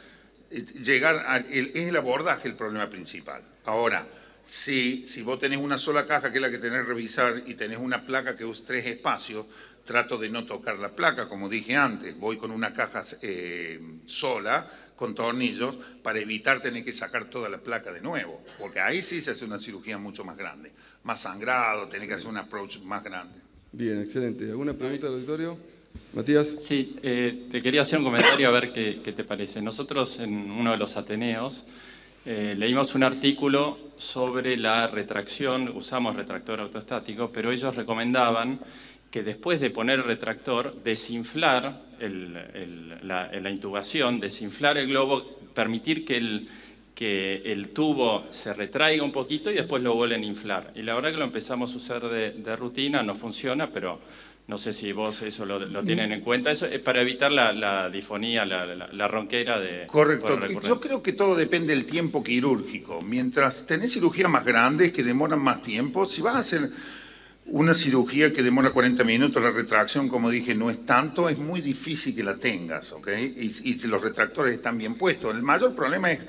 eh, llegar es el abordaje el problema principal. Ahora, si, si vos tenés una sola caja que es la que tenés que revisar y tenés una placa que usa tres espacios, trato de no tocar la placa, como dije antes, voy con una caja eh, sola, con tornillos, para evitar tener que sacar toda la placa de nuevo, porque ahí sí se hace una cirugía mucho más grande, más sangrado, tenés que hacer un approach más grande.
Bien, excelente. ¿Alguna pregunta del auditorio?
Matías. Sí, eh, te quería hacer un comentario a ver qué te parece. Nosotros en uno de los Ateneos eh, leímos un artículo sobre la retracción, usamos retractor autoestático, pero ellos recomendaban que después de poner el retractor, desinflar la, intubación, desinflar el globo, permitir que el, tubo se retraiga un poquito y después lo vuelven a inflar. Y la verdad que lo empezamos a usar de rutina, no funciona, pero no sé si vos eso lo, mm. tienen en cuenta, eso es para evitar la, difonía, la, ronquera de... Correcto, yo
creo que todo depende del tiempo quirúrgico. Mientras tenés cirugías más grandes que demoran más tiempo, si vas a hacer una cirugía que demora 40 minutos, la retracción, como dije, no es tanto, es muy difícil que la tengas, ¿ok? Y, si los retractores están bien puestos. El mayor problema es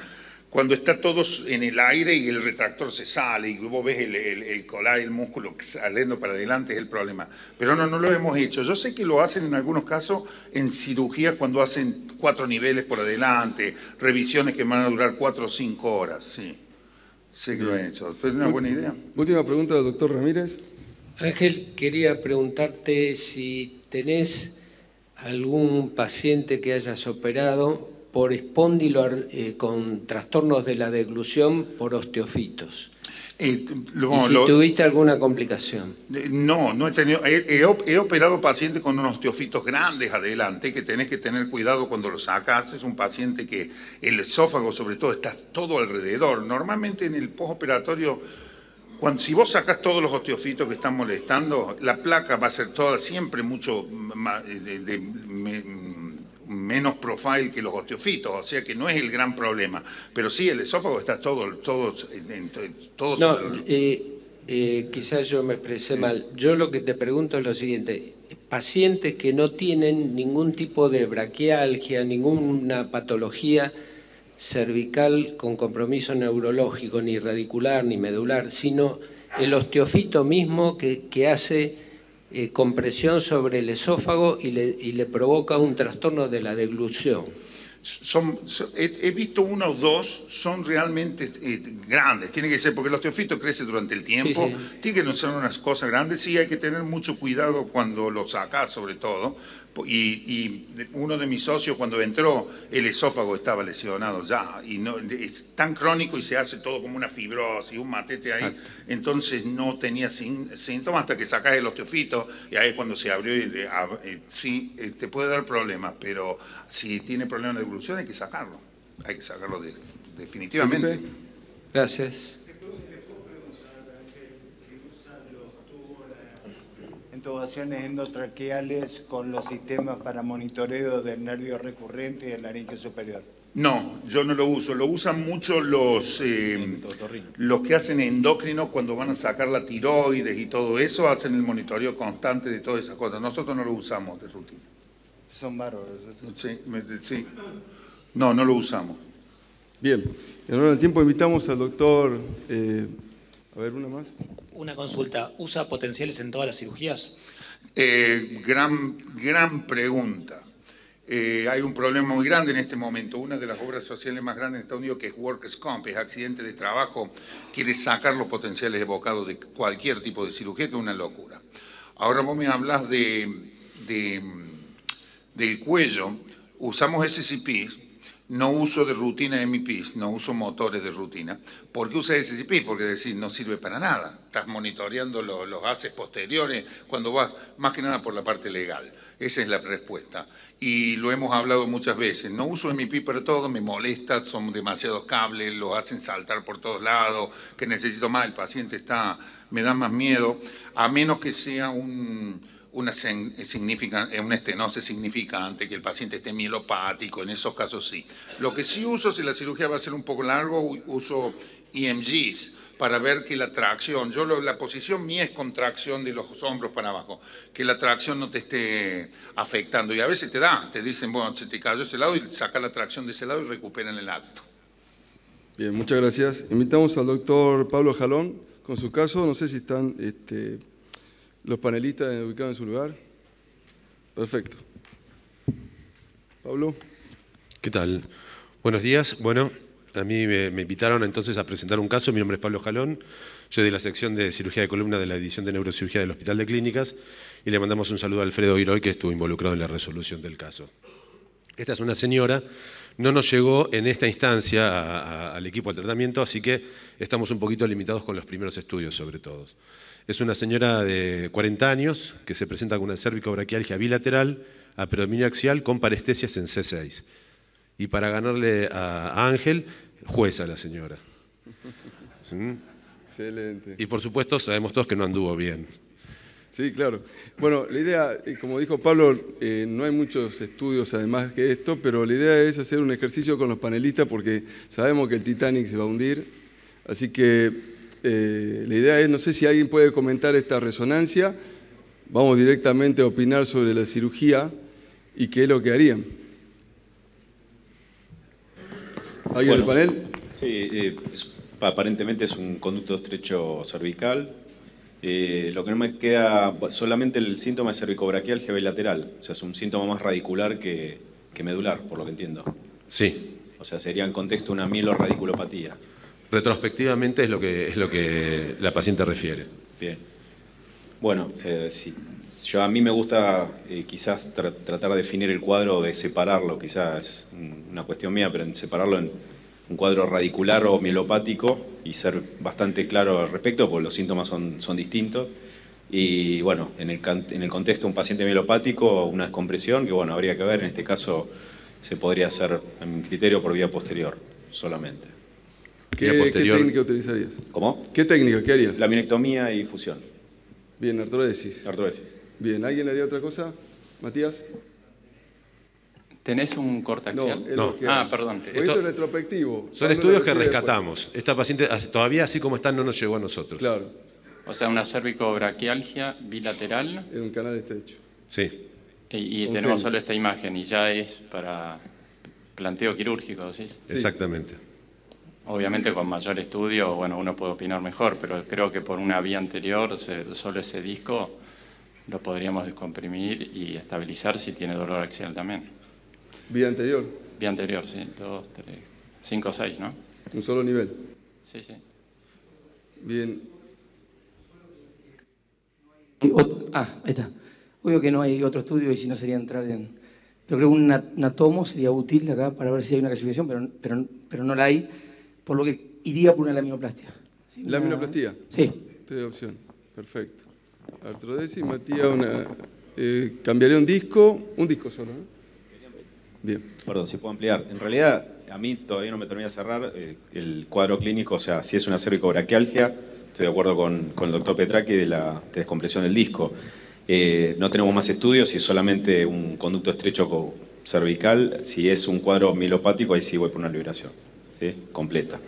cuando está todo en el aire y el retractor se sale y vos ves el, el, el el músculo saliendo para adelante es el problema. Pero no, no lo hemos hecho. Yo sé que lo hacen en algunos casos en cirugías cuando hacen cuatro niveles por adelante, revisiones que van a durar cuatro o cinco horas, sí. Sé que lo han hecho, es una buena idea.
Última pregunta, doctor Ramírez. Ángel,
quería preguntarte si tenés
algún paciente que hayas operado por espóndilo eh, con trastornos de la deglución por osteofitos. Eh, ¿Y si tuviste
alguna complicación? Eh, no, no he tenido. He, operado pacientes con unos osteofitos grandes adelante que tenés que tener cuidado cuando los sacas. Es un paciente que el esófago, sobre todo, está todo alrededor. Normalmente en el postoperatorio, cuando, si vos sacas todos los osteofitos que están molestando, la placa va a ser toda siempre mucho más menos profile que los osteofitos, o sea que no es el gran problema. Pero sí, el esófago está todo, todos, en,
no, eh, eh, quizás yo me expresé mal. Yo lo que te pregunto es lo siguiente. Pacientes que no tienen ningún tipo de braquialgia, ninguna patología cervical con compromiso neurológico, ni radicular, ni medular, sino el osteofito mismo que hace eh, compresión sobre el esófago y le, y
le, provoca un trastorno de la deglución. Son, he, visto uno o dos, son realmente eh, grandes, tiene que ser, porque los teofitos crecen durante el tiempo, sí, tienen que ser unas cosas grandes, sí hay que tener mucho cuidado cuando lo sacas sobre todo, y, uno de mis socios cuando entró, el esófago estaba lesionado ya, y no, es tan crónico y se hace todo como una fibrosis, un matete ahí, entonces no tenía síntomas hasta que sacas el osteofito, y ahí es cuando se abrió, y eh, sí, eh, te puede dar problemas, pero si tiene problemas de evolución hay que sacarlo, hay que sacarlo
definitivamente.
gracias.
intubaciones endotraqueales con los sistemas para monitoreo del nervio recurrente y el laringe superior.
No, yo
no lo uso. Lo
usan mucho los, eh, los que hacen endocrinos cuando van a sacar la tiroides y todo eso, hacen el monitoreo constante de todas esas cosas. Nosotros no lo usamos de rutina.
Son bárbaros. Sí, sí.
No, no lo usamos.
Bien. En el tiempo invitamos al doctor... Eh, a ver, una más.
Una
consulta, ¿usa potenciales en todas las cirugías? Eh, gran, gran pregunta. Eh, hay un problema muy grande en este momento. Una de las obras sociales más grandes en Estados Unidos, que es Workers' Comp, es accidente de trabajo, quiere sacar los potenciales evocados de cualquier tipo de cirugía, que es una locura. Ahora vos me hablas de, del cuello. Usamos SCPs no uso de rutina MIPs, no uso motores de rutina. ¿Por qué usa SCP? Porque decir, no sirve para nada. Estás monitoreando los, los posteriores cuando vas, más que nada por la parte legal. Esa es la respuesta. Y lo hemos hablado muchas veces. No uso MIP para todo, me molesta, son demasiados cables, los hacen saltar por todos lados, que necesito más, el paciente está, me da más miedo, a menos que sea un una, eh, significa, eh, estenosis significante, que el paciente esté mielopático, en esos casos sí. Lo que sí uso, si la cirugía va a ser un poco largo, uso EMGs para ver que la tracción, yo la posición mía es contracción de los hombros para abajo, que la tracción no te esté afectando. Y a veces te da, te dicen, bueno, se te cayó ese lado y saca la tracción de ese lado y recupera en el acto.
Bien, muchas gracias. Invitamos al doctor Pablo Jalón con su caso. No sé si están este, los panelistas ubicados en su lugar. Perfecto. Pablo.
¿Qué tal? Buenos días. Bueno, a mí me, invitaron entonces a presentar un caso. Mi nombre es Pablo Jalón. Soy de la sección de cirugía de columna de la edición de neurocirugía del Hospital de Clínicas. Y le mandamos un saludo a Alfredo Iroy, que estuvo involucrado en la resolución del caso. Esta es una señora, no nos llegó en esta instancia al equipo al tratamiento, así que estamos un poquito limitados con los primeros estudios, sobre todo. Es una señora de 40 años que se presenta con una cervicobraquialgia bilateral a predominio axial con parestesias en C6. Y para ganarle a Ángel, jueza la señora. ¿Mm?
Excelente.
Y por supuesto sabemos todos que no anduvo bien.
Sí, claro. Bueno, la idea, eh, como dijo Pablo, eh, no hay muchos estudios además que esto, pero la idea es hacer un ejercicio con los panelistas porque sabemos que el Titanic se va a hundir, así que eh, la idea es, no sé si alguien puede comentar esta resonancia, vamos directamente a opinar sobre la cirugía y qué es lo que harían. ¿Alguien panel?
Sí, eh, aparentemente es un conducto estrecho cervical. Eh, lo que no me queda, solamente el síntoma es cervicobraquial lateral, o sea, es un síntoma más radicular que, que medular, por lo que entiendo. Sí. O sea, sería en contexto una
mielorradiculopatía retrospectivamente es lo que, es lo que la paciente refiere.
Bien. Bueno, yo, a mí me gusta eh, quizás tratar de definir el cuadro, de separarlo, quizás es una cuestión mía, pero separarlo en un cuadro radicular o mielopático y ser bastante claro al respecto, porque los síntomas son, distintos. Y bueno, en el, en el contexto de un paciente mielopático, una descompresión, que bueno, habría que ver, en este caso se podría hacer, en mi criterio, por vía posterior solamente.
¿Qué, técnica utilizarías? ¿Cómo? ¿Qué técnica? ¿Qué harías? Laminectomía y fusión. Bien, artrodesis. Artrodesis. Bien, ¿alguien haría otra cosa? Matías.
¿Tenés un corte No, Ah, perdón. Esto, es
retrospectivo. Son estudios que rescatamos.
Esta paciente todavía así como está no nos llegó a nosotros. Claro. O sea, una
cervicobraquialgia bilateral. En
un canal estrecho.
Sí. Y, y tenemos
solo esta imagen y ya es para planteo quirúrgico, ¿sí? Exactamente. Obviamente con mayor estudio, bueno, uno puede opinar mejor, pero creo que por una vía anterior, solo ese disco lo podríamos descomprimir y estabilizar si tiene dolor axial también. ¿Vía anterior? Vía anterior, sí. Dos, tres, cinco, seis, ¿no? ¿Un solo nivel? Sí, sí.
Bien.
ah, ahí está. Obvio que no hay otro estudio y si no sería entrar en... Pero creo que un natomo sería útil acá para ver si hay una clasificación, pero, pero, pero no la hay por lo que iría por una laminoplastia. ¿Laminoplastia? Sí.
Tres perfecto. Artrodesis, Matías, una... Eh, un disco? Un disco solo, Bien. Perdón, si puedo ampliar.
En realidad, a mí todavía no me termina de cerrar eh, el cuadro clínico, o sea, si es una cervicobraquialgia, estoy de acuerdo con, el doctor Petraki de la descompresión del disco. Eh, no tenemos más estudios, si es solamente un conducto estrecho cervical, si es un cuadro milopático, ahí sí voy por una liberación. ¿sí? ¿eh?
completa.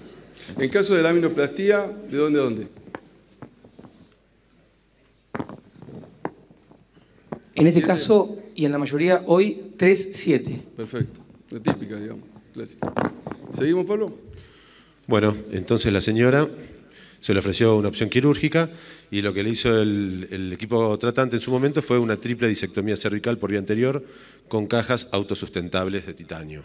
En caso de la aminoplastía, ¿de dónde a dónde?
En este caso, y en la mayoría
hoy, 3-7. Perfecto, la típica, digamos, ¿Seguimos, Pablo?
Bueno, entonces la señora se le ofreció una opción quirúrgica y lo que le hizo el, equipo tratante en su momento fue una triple disectomía cervical por vía anterior con cajas autosustentables de titanio.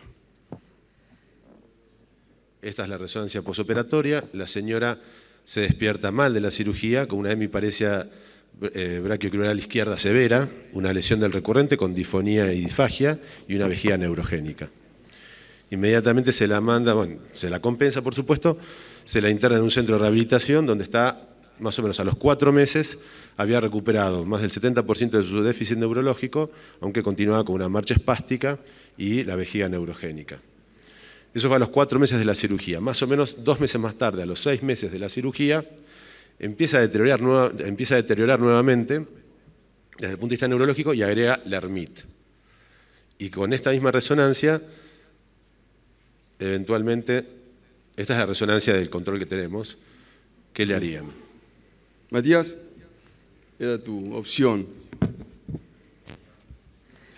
Esta es la resonancia posoperatoria. La señora se despierta mal de la cirugía con una hemiparesia eh, izquierda severa, una lesión del recurrente con difonía y disfagia y una vejiga neurogénica. Inmediatamente se la manda, bueno, se la compensa por supuesto, se la interna en un centro de rehabilitación donde está más o menos a los cuatro meses, había recuperado más del 70% de su déficit neurológico, aunque continuaba con una marcha espástica y la vejiga neurogénica. Eso fue a los cuatro meses de la cirugía. Más o menos dos meses más tarde, a los seis meses de la cirugía, empieza a deteriorar, empieza a deteriorar nuevamente desde el punto de vista neurológico y agrega la hermit. Y con esta misma resonancia, eventualmente, esta es la resonancia del control que tenemos, ¿qué le harían? Matías, era tu opción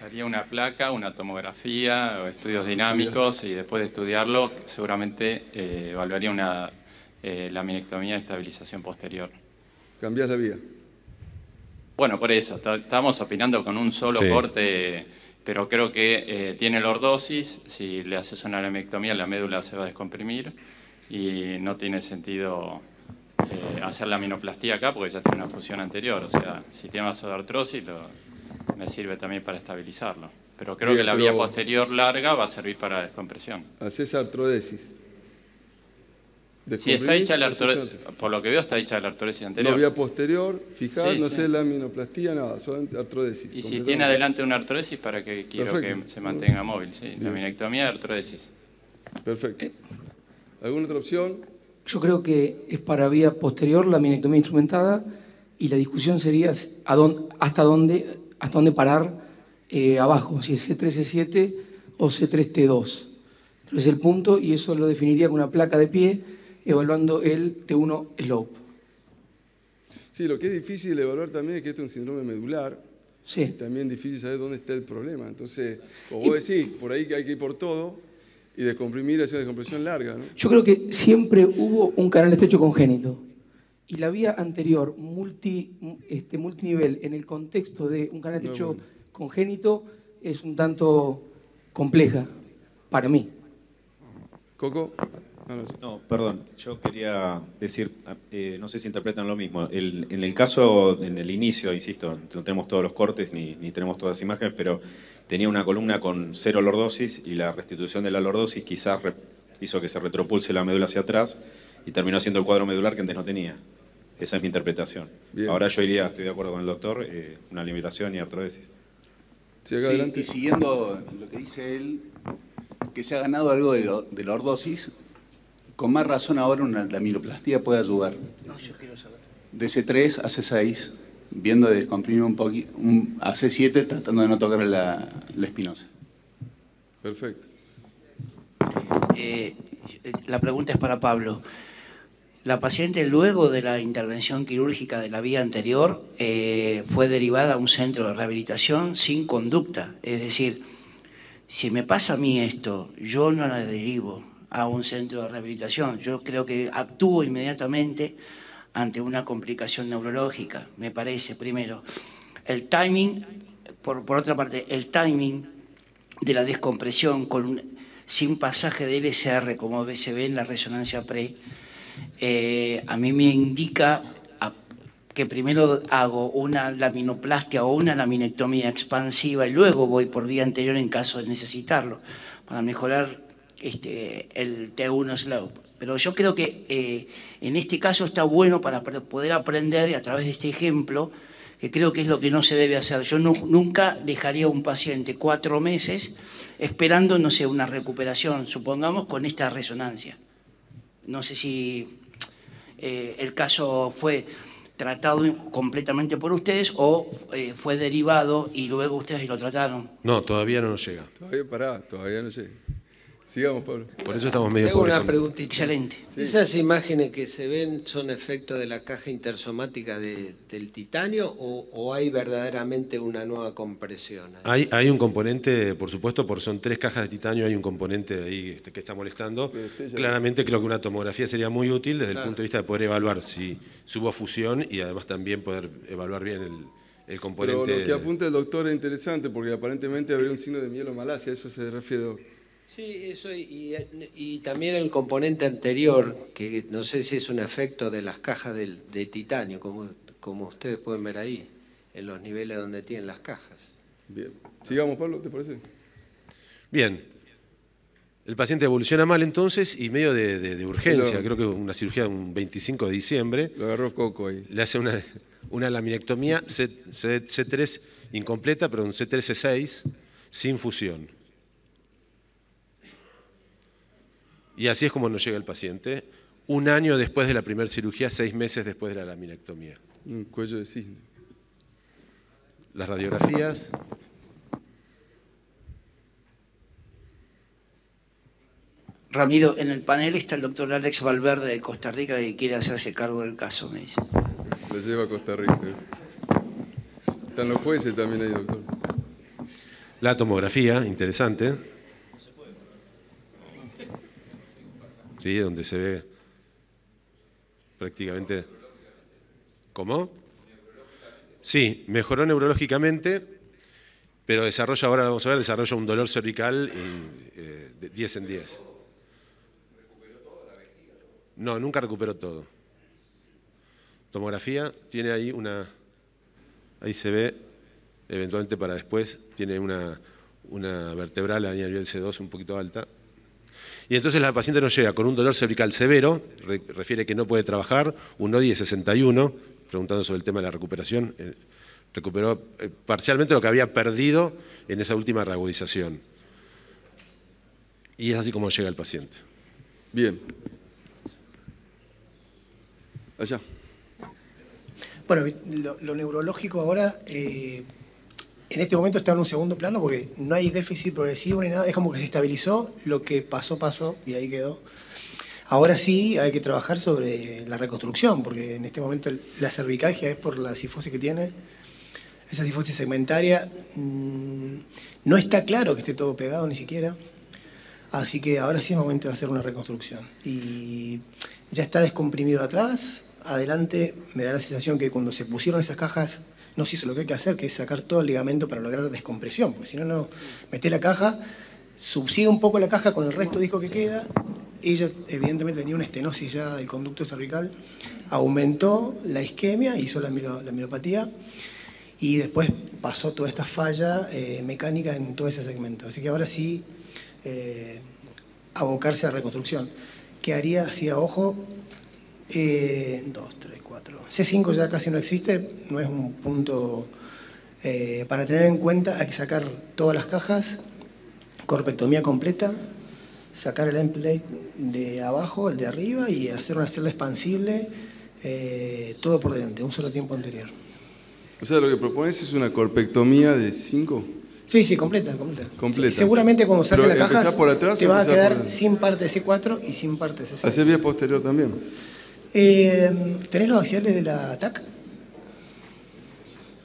haría una placa, una tomografía, estudios ah, dinámicos y después de estudiarlo seguramente eh, evaluaría una eh, laminectomía de estabilización posterior. Cambias de vía? Bueno, por eso, estamos opinando con un solo corte, pero creo que eh, tiene lordosis, si le haces una laminectomía la médula se va a descomprimir y no tiene sentido eh, hacer la minoplastía acá porque ya tiene una fusión anterior, o sea, si tiene vasodartrosis lo me sirve también para estabilizarlo. Pero creo que la vía posterior larga va a servir para descompresión.
¿Haces artrodesis? Si está hecha la artrodesis.
Por lo que veo, está hecha la artrodesis anterior. La vía
posterior, fijándose sí, no sí. nada, solamente artrodesis. Y si tiene adelante
una artrodesis, para que quiero que se mantenga móvil, La minectomía Laminectomía, artrodesis. Perfecto. Eh.
¿Alguna otra opción? Yo creo que es para vía posterior, la laminectomía instrumentada, y la discusión sería hasta dónde hasta dónde parar eh, abajo, si es C3C7 o C3T2. Entonces el punto y eso lo definiría con una placa de pie
evaluando el
T1 slope.
Sí, lo que es difícil de evaluar también es que este es un síndrome medular. Sí. Y también difícil saber dónde está el problema. Entonces, como vos decís, por ahí que hay que ir por todo y descomprimir hacia una descompresión larga. Yo creo
que siempre hubo un canal estrecho congénito y la vía anterior, multi, este, multinivel, en el contexto de un canal de techo congénito, es un tanto compleja para mí. Coco.
No, perdón, yo quería decir, eh, no sé si interpretan lo mismo. El, en el caso, en el inicio, insisto, no tenemos todos los cortes ni, ni tenemos todas las imágenes, pero tenía una columna con cero lordosis y la restitución de la lordosis quizás hizo que se retropulse la médula hacia atrás y terminó siendo el cuadro medular que antes no tenía. Esa es mi interpretación. Ahora yo iría, estoy de acuerdo con el doctor, eh, una limitación y artrodesis. Sí,
y siguiendo lo que dice él, que se ha ganado algo de, la ordosis, con más razón ahora una, la miroplastía puede ayudar. No, yo quiero saber. De C3 a C6, viendo de descomprimir un poquito, a C7 tratando de no tocar la, la espinosa. Perfecto. Eh, la
pregunta es para Pablo. La paciente luego de la intervención quirúrgica de la vía anterior eh, fue derivada a un centro de rehabilitación sin conducta. Es decir, si me pasa a mí esto, yo no la derivo a un centro de rehabilitación. Yo creo que actúo inmediatamente ante una complicación neurológica, me parece, primero. El timing, por, otra parte, el timing de la descompresión con sin pasaje de LSR, como se ve en la resonancia pre, eh, a mí me indica que primero hago una laminoplastia o una laminectomía expansiva y luego voy por vía anterior en caso de necesitarlo para mejorar este, el T1 slope. Pero yo creo que eh, en este caso está bueno para poder aprender a través de este ejemplo, que creo que es lo que no se debe hacer. Yo nunca dejaría a un paciente cuatro meses esperando, no sé, una recuperación, supongamos, con esta resonancia no sé si eh, el caso fue tratado completamente por ustedes o eh, fue derivado y luego ustedes lo trataron.
No, todavía no nos llega.
Todavía pará, todavía no sé. Sigamos, Pablo.
Por eso estamos medio Tengo una
pregunta Excelente. ¿Esas imágenes que se ven son efecto de la caja intersomática de- del titanio o, hay verdaderamente una nueva compresión?
Hay, hay un componente, por supuesto, por son tres cajas de titanio, hay un componente ahí este, que está molestando. Claramente creo que una tomografía sería muy útil desde el punto de vista de poder evaluar si hubo fusión y además también poder evaluar bien el, el Pero lo que apunta
el doctor es interesante porque aparentemente habría un signo de mielomalacia, a eso se refiere.
Sí, eso y,
también el componente
anterior, que no sé si es un efecto de las cajas de, titanio, como, como ustedes pueden ver ahí, en los niveles donde tienen las cajas.
Bien. Sigamos, Pablo, ¿te parece?
Bien. El paciente evoluciona mal entonces y medio de, urgencia, creo que una cirugía un 25 de diciembre. Lo agarró Coco ahí. Le hace una, una laminectomía C, 3 incompleta, pero un C3-C6 sin fusión. Y así es como nos llega el paciente, un año después de la primera cirugía, seis meses después de la laminectomía. Un cuello
de cisne. Las radiografías. Ramiro, en el panel está el doctor Alex Valverde de Costa Rica que quiere hacerse cargo del caso, me dice.
Lo lleva a Costa Rica. Están los jueces también ahí, doctor.
La tomografía, interesante. donde se ve prácticamente... ¿Cómo? Sí, mejoró neurológicamente, pero desarrolla, ahora vamos a ver, desarrolla un dolor cervical eh, de 10 en 10. No, nunca recuperó todo. Tomografía, tiene ahí una, ahí se ve, eventualmente para después, tiene una, una vertebral ahí a nivel C2 un poquito alta, y entonces la paciente no llega con un dolor cervical severo, refiere que no puede trabajar, un ODI 61, preguntando sobre el tema de la recuperación, eh, recuperó eh, parcialmente lo que había perdido en esa última reagudización. Y es así como llega el paciente. Bien. Allá.
Bueno, lo, neurológico ahora... Eh, en este momento está en un segundo plano porque no hay déficit progresivo ni nada, es como que se estabilizó, lo que pasó, pasó y ahí quedó. Ahora sí hay que trabajar sobre la reconstrucción, porque en este momento la cervicalgia es por la cifosis que tiene, esa cifosis segmentaria, mm, no está claro que esté todo pegado ni siquiera, así que ahora sí es momento de hacer una reconstrucción. Y ya está descomprimido atrás, adelante me da la sensación que cuando se pusieron esas cajas no se hizo lo que hay que hacer, que es sacar todo el ligamento para lograr descompresión, porque si no, no mete la caja, subside un poco la caja con el resto de disco que queda. Ella evidentemente tenía una estenosis ya del conducto cervical, aumentó la isquemia, hizo la, miopatía y después pasó toda esta falla eh, mecánica en todo ese segmento. Así que ahora sí, eh, abocarse a reconstrucción. ¿Qué haría así ojo? Eh, dos, tres. C5 ya casi no existe, no es un punto eh, para tener en cuenta. Hay que sacar todas las cajas, corpectomía completa, sacar el plate de abajo, el de arriba y hacer una celda expansible, eh, todo por delante, un solo tiempo anterior.
O sea, lo que propones es una corpectomía de 5.
Sí, sí, completa, completa.
completa. seguramente cuando salga la caja te a quedar sin
parte de C4 y sin parte de C6. Hacer
vía posterior también.
Eh, ¿Tenés los axiales de la TAC?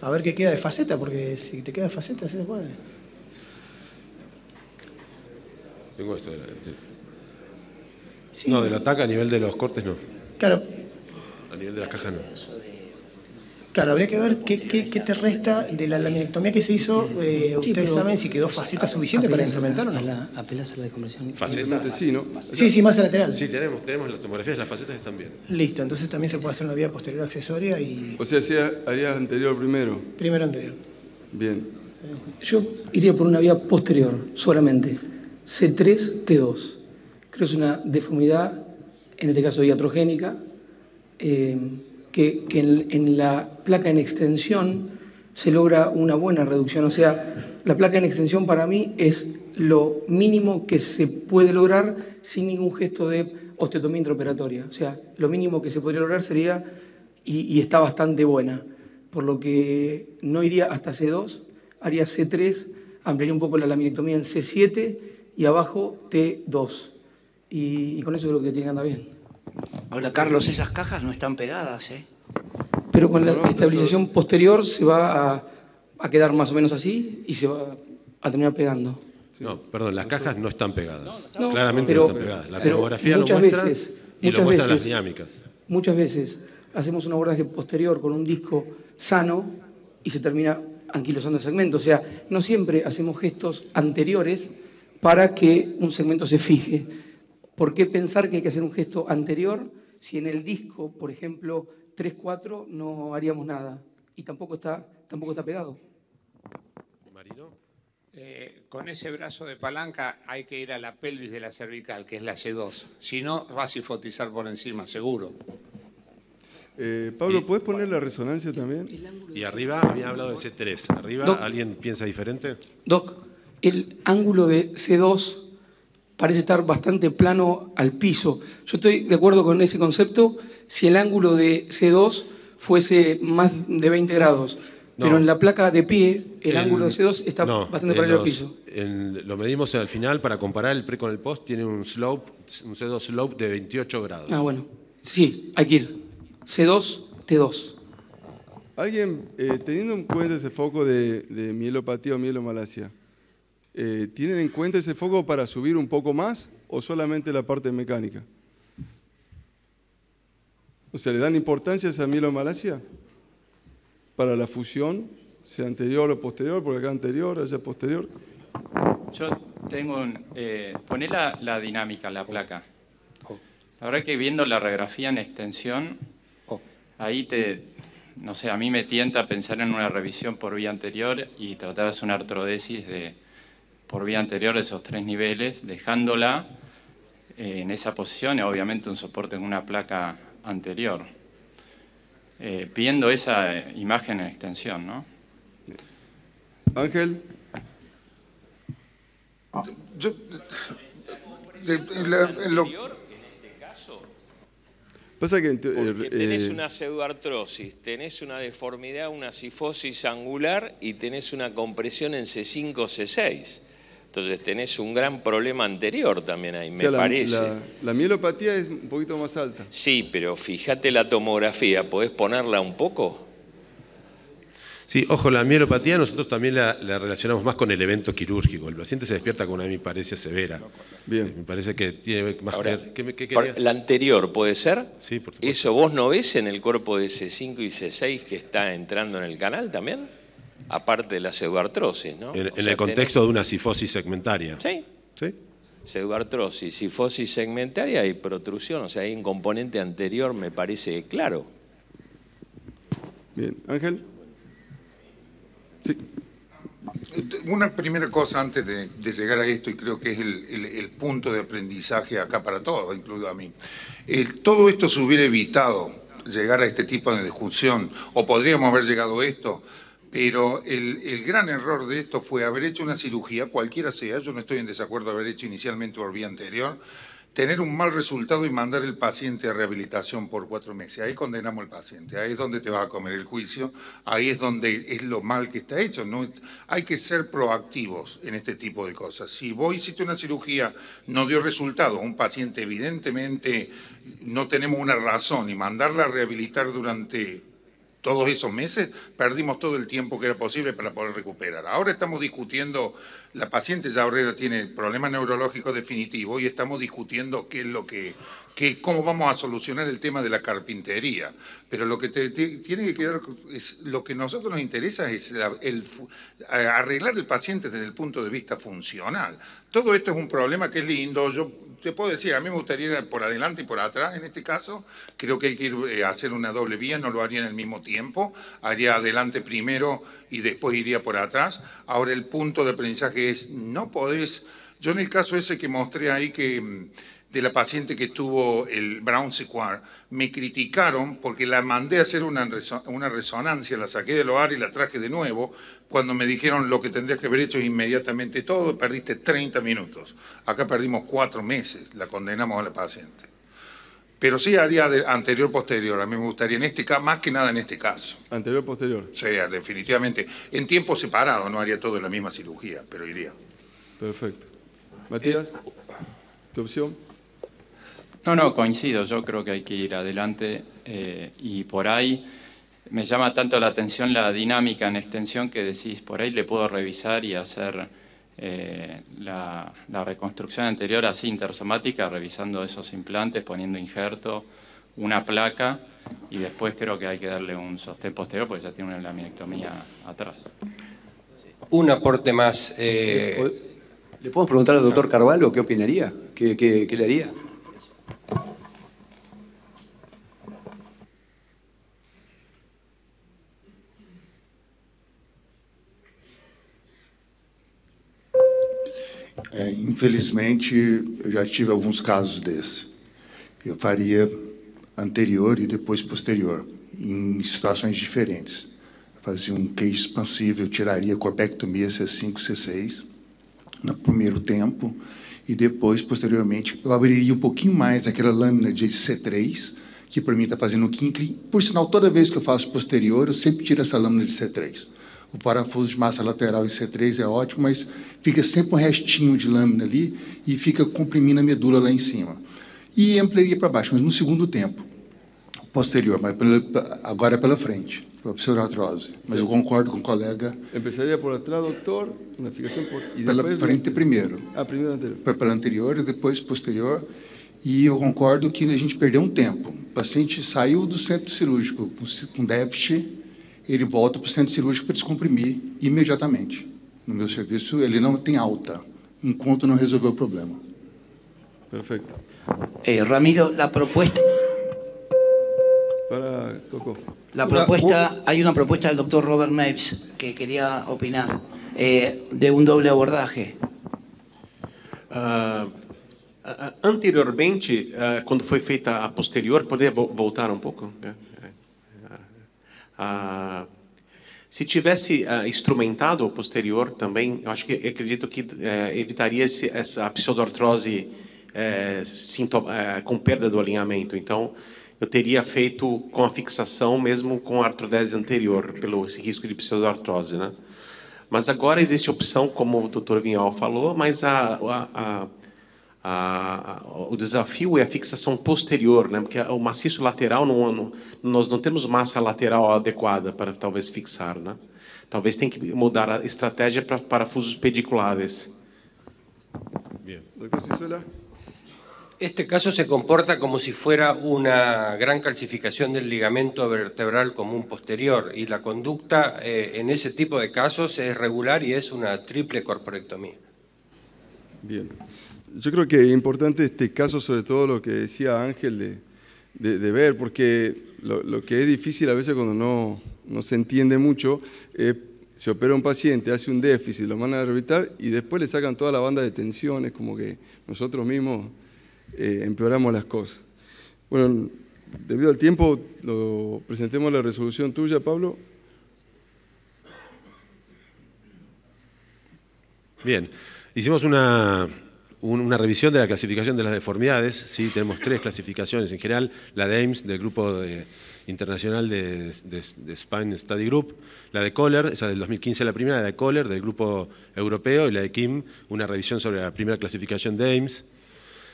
A ver qué queda de faceta, porque si te queda de faceta, se puede.
Tengo esto de la. No, de la TAC a nivel de los cortes no. Claro. A nivel de las cajas no.
Claro, habría que ver qué, te resta de la laminectomía que se hizo. Eh, ¿Ustedes saben si quedó faceta suficiente para instrumentar o no? Apelas a la de Faceta ¿no? Sí, sí, más lateral. Sí,
tenemos, tenemos las tomografías, las facetas están bien.
Listo, entonces también se puede hacer una vía posterior accesoria y...
O sea, si
harías anterior primero. Primero anterior. Bien.
Yo iría por una vía posterior
solamente. C3, T2. Creo que es una deformidad, en este caso iatrogénica. Eh, que, en, la placa en extensión se logra una buena reducción. O sea, la placa en extensión para mí es lo mínimo que se puede lograr sin ningún gesto de osteotomía intraoperatoria. O sea, lo mínimo que se podría lograr sería, y, está bastante buena, por lo que no iría hasta C2, haría C3, ampliaría un poco la laminectomía en C7 y abajo T2. Y, y con eso creo que tiene que
bien. Ahora, Carlos, esas cajas no están pegadas, ¿eh? Pero con la estabilización
posterior se va a, quedar más o menos así y se va a terminar pegando.
No, perdón, las cajas no están pegadas. Claramente no están pegadas. La topografía lo muestra veces, y lo muestran las dinámicas.
Muchas veces hacemos un abordaje posterior con un disco sano y se termina anquilosando el segmento. O sea, no siempre hacemos gestos anteriores para que un segmento se fije. ¿Por qué pensar que hay que hacer un gesto anterior si en el disco, por ejemplo, 3-4 no haríamos nada? Y tampoco está, tampoco está pegado.
Marino. Eh, con ese brazo de palanca hay que ir a la pelvis de la cervical, que es la C2. Si no, vas a
sifotizar por encima, seguro.
Eh, Pablo, ¿puedes poner la resonancia también?
Y arriba había hablado de C3. ¿Arriba alguien piensa diferente?
Doc, el
ángulo de C2 parece estar bastante plano al piso. Yo estoy de acuerdo con ese concepto si el ángulo de C2 fuese más de 20 grados. Pero en la placa de pie, el ángulo de C2 está bastante plano al piso.
lo medimos al final para comparar el pre con el post, tiene un slope, un C2 slope de 28 grados.
Ah, bueno.
Sí, hay que ir. C2, T2.
Alguien, eh, teniendo en cuenta ese foco de, de mielopatía o mielomalacia, eh, ¿tienen en cuenta ese foco para subir un poco más o solamente la parte mecánica? O sea, ¿le dan importancia a esa Malasia? Para la fusión, sea anterior o posterior, porque acá anterior, allá posterior.
Yo tengo eh, poné la, dinámica, la placa. Oh. La verdad que viendo la radiografía en extensión, oh. ahí te... No sé, a mí me tienta pensar en una revisión por vía anterior y tratar de hacer una artrodesis de por vía anterior de esos tres niveles, dejándola eh, en esa posición y obviamente un soporte en una placa anterior, pidiendo eh, esa eh, imagen en extensión. ¿no?
Ángel. de, en este
Pasa que, tenés una
pseudoartrosis, tenés una deformidad, una sifosis angular y tenés una compresión en C5, C6. Entonces tenés un gran problema anterior también ahí, me parece.
La, mielopatía es un poquito más alta.
Sí, pero fíjate la tomografía, ¿podés ponerla un poco?
Sí, ojo, la mielopatía nosotros también la, relacionamos más con el evento quirúrgico. El paciente se despierta con una hemiparesia severa. Bien. Me parece que tiene más que, La
anterior, ¿puede ser? Sí, por supuesto. ¿Eso vos no ves en el cuerpo de C5 y C6 que está entrando en el canal también? aparte de la pseudoartrosis. ¿no? En, el contexto
de una sifosis segmentaria.
Sí. ¿Sí? Pseudoartrosis, sifosis segmentaria y protrusión. O sea, hay un componente anterior, me parece claro.
Bien, Ángel.
Sí. Una primera cosa antes de, llegar a esto, y creo que es el, punto de aprendizaje acá para todos, incluido a mí. todo esto se hubiera evitado llegar a este tipo de discusión, o podríamos haber llegado a esto pero el, gran error de esto fue haber hecho una cirugía, cualquiera sea, yo no estoy en desacuerdo de haber hecho inicialmente por vía anterior, tener un mal resultado y mandar el paciente a rehabilitación por cuatro meses. Ahí condenamos al paciente, ahí es donde te va a comer el juicio, ahí es donde es lo mal que está hecho. ¿no? Hay que ser proactivos en este tipo de cosas. Si vos hiciste una cirugía, no dio resultado, un paciente evidentemente no tenemos una razón y mandarla a rehabilitar durante todos esos meses perdimos todo el tiempo que era posible para poder recuperar. Ahora estamos discutiendo, la paciente ya ahora tiene problemas neurológicos definitivos y estamos discutiendo qué es lo que, cómo vamos a solucionar el tema de la carpintería. Pero lo que tiene que quedar, lo que a nosotros nos interesa es el, arreglar el paciente desde el punto de vista funcional. Todo esto es un problema que es lindo, yo Usted puede decir, a mí me gustaría ir por adelante y por atrás en este caso. Creo que hay que ir a eh, hacer una doble vía, no lo haría en el mismo tiempo. Haría adelante primero y después iría por atrás. Ahora el punto de aprendizaje es, no podés... Yo en el caso ese que mostré ahí que mm, de la paciente que tuvo el Brown sequard me criticaron porque la mandé a hacer una, una resonancia, la saqué del hogar y la traje de nuevo, cuando me dijeron lo que tendrías que haber hecho es inmediatamente todo, perdiste 30 minutos. Acá perdimos cuatro meses, la condenamos a la paciente. Pero sí haría anterior posterior, a mí me gustaría en este caso, más que nada en este caso. Anterior posterior. Sí, definitivamente. En tiempo separado, no haría todo en la misma cirugía, pero iría.
Perfecto. Matías, eh, tu opción. No, no, coincido.
Yo creo que hay que ir adelante eh, y por ahí me llama tanto la atención la dinámica en extensión que decís, por ahí le puedo revisar y hacer eh, la, reconstrucción anterior así intersomática, revisando esos implantes, poniendo injerto, una placa y después creo que hay que darle un sostén posterior porque ya tiene
una laminectomía atrás. Un aporte más. Eh, ¿Le podemos preguntar al doctor Carvalho qué opinaría? qué le haría?
É, infelizmente, eu já tive alguns casos desse. Eu faria anterior e depois posterior, em situações diferentes. Eu fazia um queijo expansível, tiraria corpectomia C5, C6 no primeiro tempo e depois, posteriormente, eu abriria um pouquinho mais aquela lâmina de C3 que para mim está fazendo um kinkling. Por sinal, toda vez que eu faço posterior, eu sempre tiro essa lâmina de C3 o parafuso de massa lateral em C3 é ótimo, mas fica sempre um restinho de lâmina ali e fica comprimindo a medula lá em cima. E ampliaria para baixo, mas no segundo tempo, posterior, mas pela, agora é pela frente, para a pseudartrose. Mas eu concordo com o colega.
Começaria por atrás, doutor, planificação por... E pela frente do... primeiro.
A ah, primeira. anterior. Pela anterior e depois posterior. E eu concordo que a gente perdeu um tempo. O paciente saiu do centro cirúrgico com déficit ele volta para o centro cirúrgico para descomprimir imediatamente. No meu serviço, ele não tem alta, enquanto não resolver o problema. Perfeito. Eh, Ramiro, a
proposta. Para Coco. La propuesta, Há hay una propuesta del doctor Robert Mapes que quería opinar, eh, de un doble abordaje.
Uh, anteriormente, uh, quando foi feita a posterior, poder voltar um pouco? Yeah. Né? Ah, se tivesse ah, instrumentado o posterior também, eu acho que eu acredito que eh, evitaria esse, essa pseudartrose eh, eh, com perda do alinhamento. Então, eu teria feito com a fixação, mesmo com a artrodese anterior, pelo esse risco de pseudartrose, né? Mas agora existe opção, como o doutor Vinhal falou, mas a, a, a a, o desafio é a fixação posterior, né? porque o maciço lateral, não, não, nós não temos massa lateral adequada para talvez fixar. Né? Talvez tem que mudar a estratégia para parafusos pediculares. Bien.
Doctor Cisola. Este caso se comporta como si fuera una gran calcificación del ligamento vertebral común posterior y la conducta eh, en ese tipo de casos es regular y es una triple corporectomía.
Bien. Yo creo que es importante este caso, sobre todo lo que decía Ángel, de, ver, porque lo, que es difícil a veces cuando no, se entiende mucho, se opera un paciente, hace un déficit, lo mandan a rehabilitar y después le sacan toda la banda de tensiones, como que nosotros mismos eh, empeoramos las cosas. Bueno, debido al tiempo, lo, presentemos la resolución tuya, Pablo.
Bien, hicimos una una revisión de la clasificación de las deformidades. ¿sí? Tenemos tres clasificaciones en general, la de Ames, del Grupo Internacional de, de, Spine Study Group, la de Kohler, esa del 2015 la primera, la de Kohler, del Grupo Europeo, y la de Kim, una revisión sobre la primera clasificación de Ames.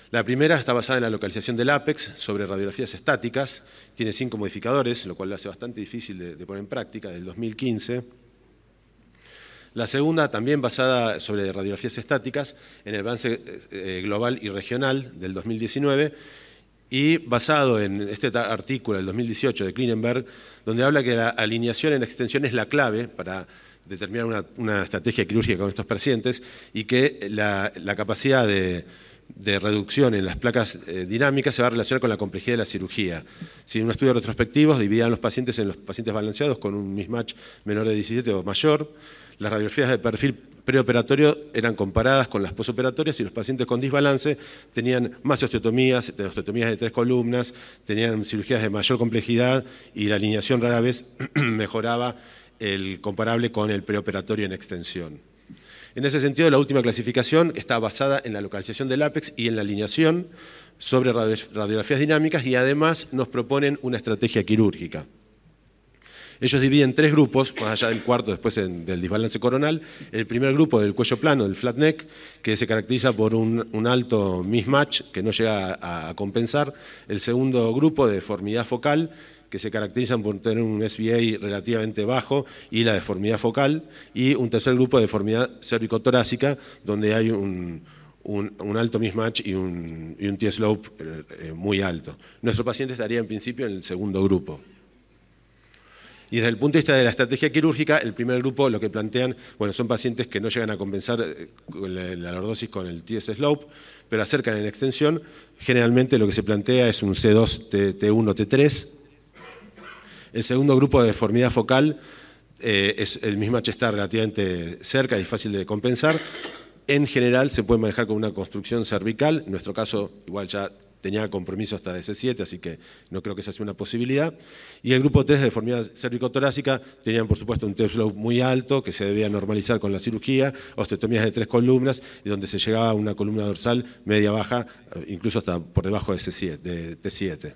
La primera está basada en la localización del APEX sobre radiografías estáticas, tiene cinco modificadores, lo cual lo hace bastante difícil de poner en práctica, del 2015. La segunda, también basada sobre radiografías estáticas, en el balance eh, eh, global y regional del 2019, y basado en este artículo del 2018 de Klinenberg, donde habla que la alineación en extensión es la clave para determinar una, estrategia quirúrgica con estos pacientes y que la capacidad de de reducción en las placas eh, dinámicas se va a relacionar con la complejidad de la cirugía. Si en un estudio retrospectivo dividían los pacientes en los pacientes balanceados con un mismatch menor de 17 o mayor, las radiografías de perfil preoperatorio eran comparadas con las posoperatorias y los pacientes con desbalance tenían más osteotomías, osteotomías de tres columnas, tenían cirugías de mayor complejidad y la alineación rara vez mejoraba el comparable con el preoperatorio en extensión. En ese sentido, la última clasificación está basada en la localización del ápex y en la alineación sobre radiografías dinámicas y además nos proponen una estrategia quirúrgica. Ellos dividen tres grupos, más allá del cuarto, después del desbalance coronal. El primer grupo del cuello plano, del flat neck, que se caracteriza por un, alto mismatch que no llega a, a compensar. El segundo grupo de deformidad focal, que se caracterizan por tener un SBA relativamente bajo y la deformidad focal, y un tercer grupo de deformidad cervicotorácica, donde hay un, alto mismatch y un, T-slope eh, eh, muy alto. Nuestro paciente estaría en principio en el segundo grupo. Y desde el punto de vista de la estrategia quirúrgica, el primer grupo lo que plantean, bueno, son pacientes que no llegan a compensar eh, la lordosis con el TS-slope, pero acercan en extensión. Generalmente lo que se plantea es un C2, T1, T3, el segundo grupo de deformidad focal eh, es el mismo, está relativamente cerca y fácil de compensar. En general se puede manejar con una construcción cervical, en nuestro caso igual ya tenía compromiso hasta de C7, así que no creo que sea una posibilidad. Y el grupo 3 de deformidad cervicotorácica tenían, por supuesto, un T-flow muy alto que se debía normalizar con la cirugía, osteotomías de tres columnas y donde se llegaba a una columna dorsal media-baja, eh, incluso hasta por debajo de, C7, de T7.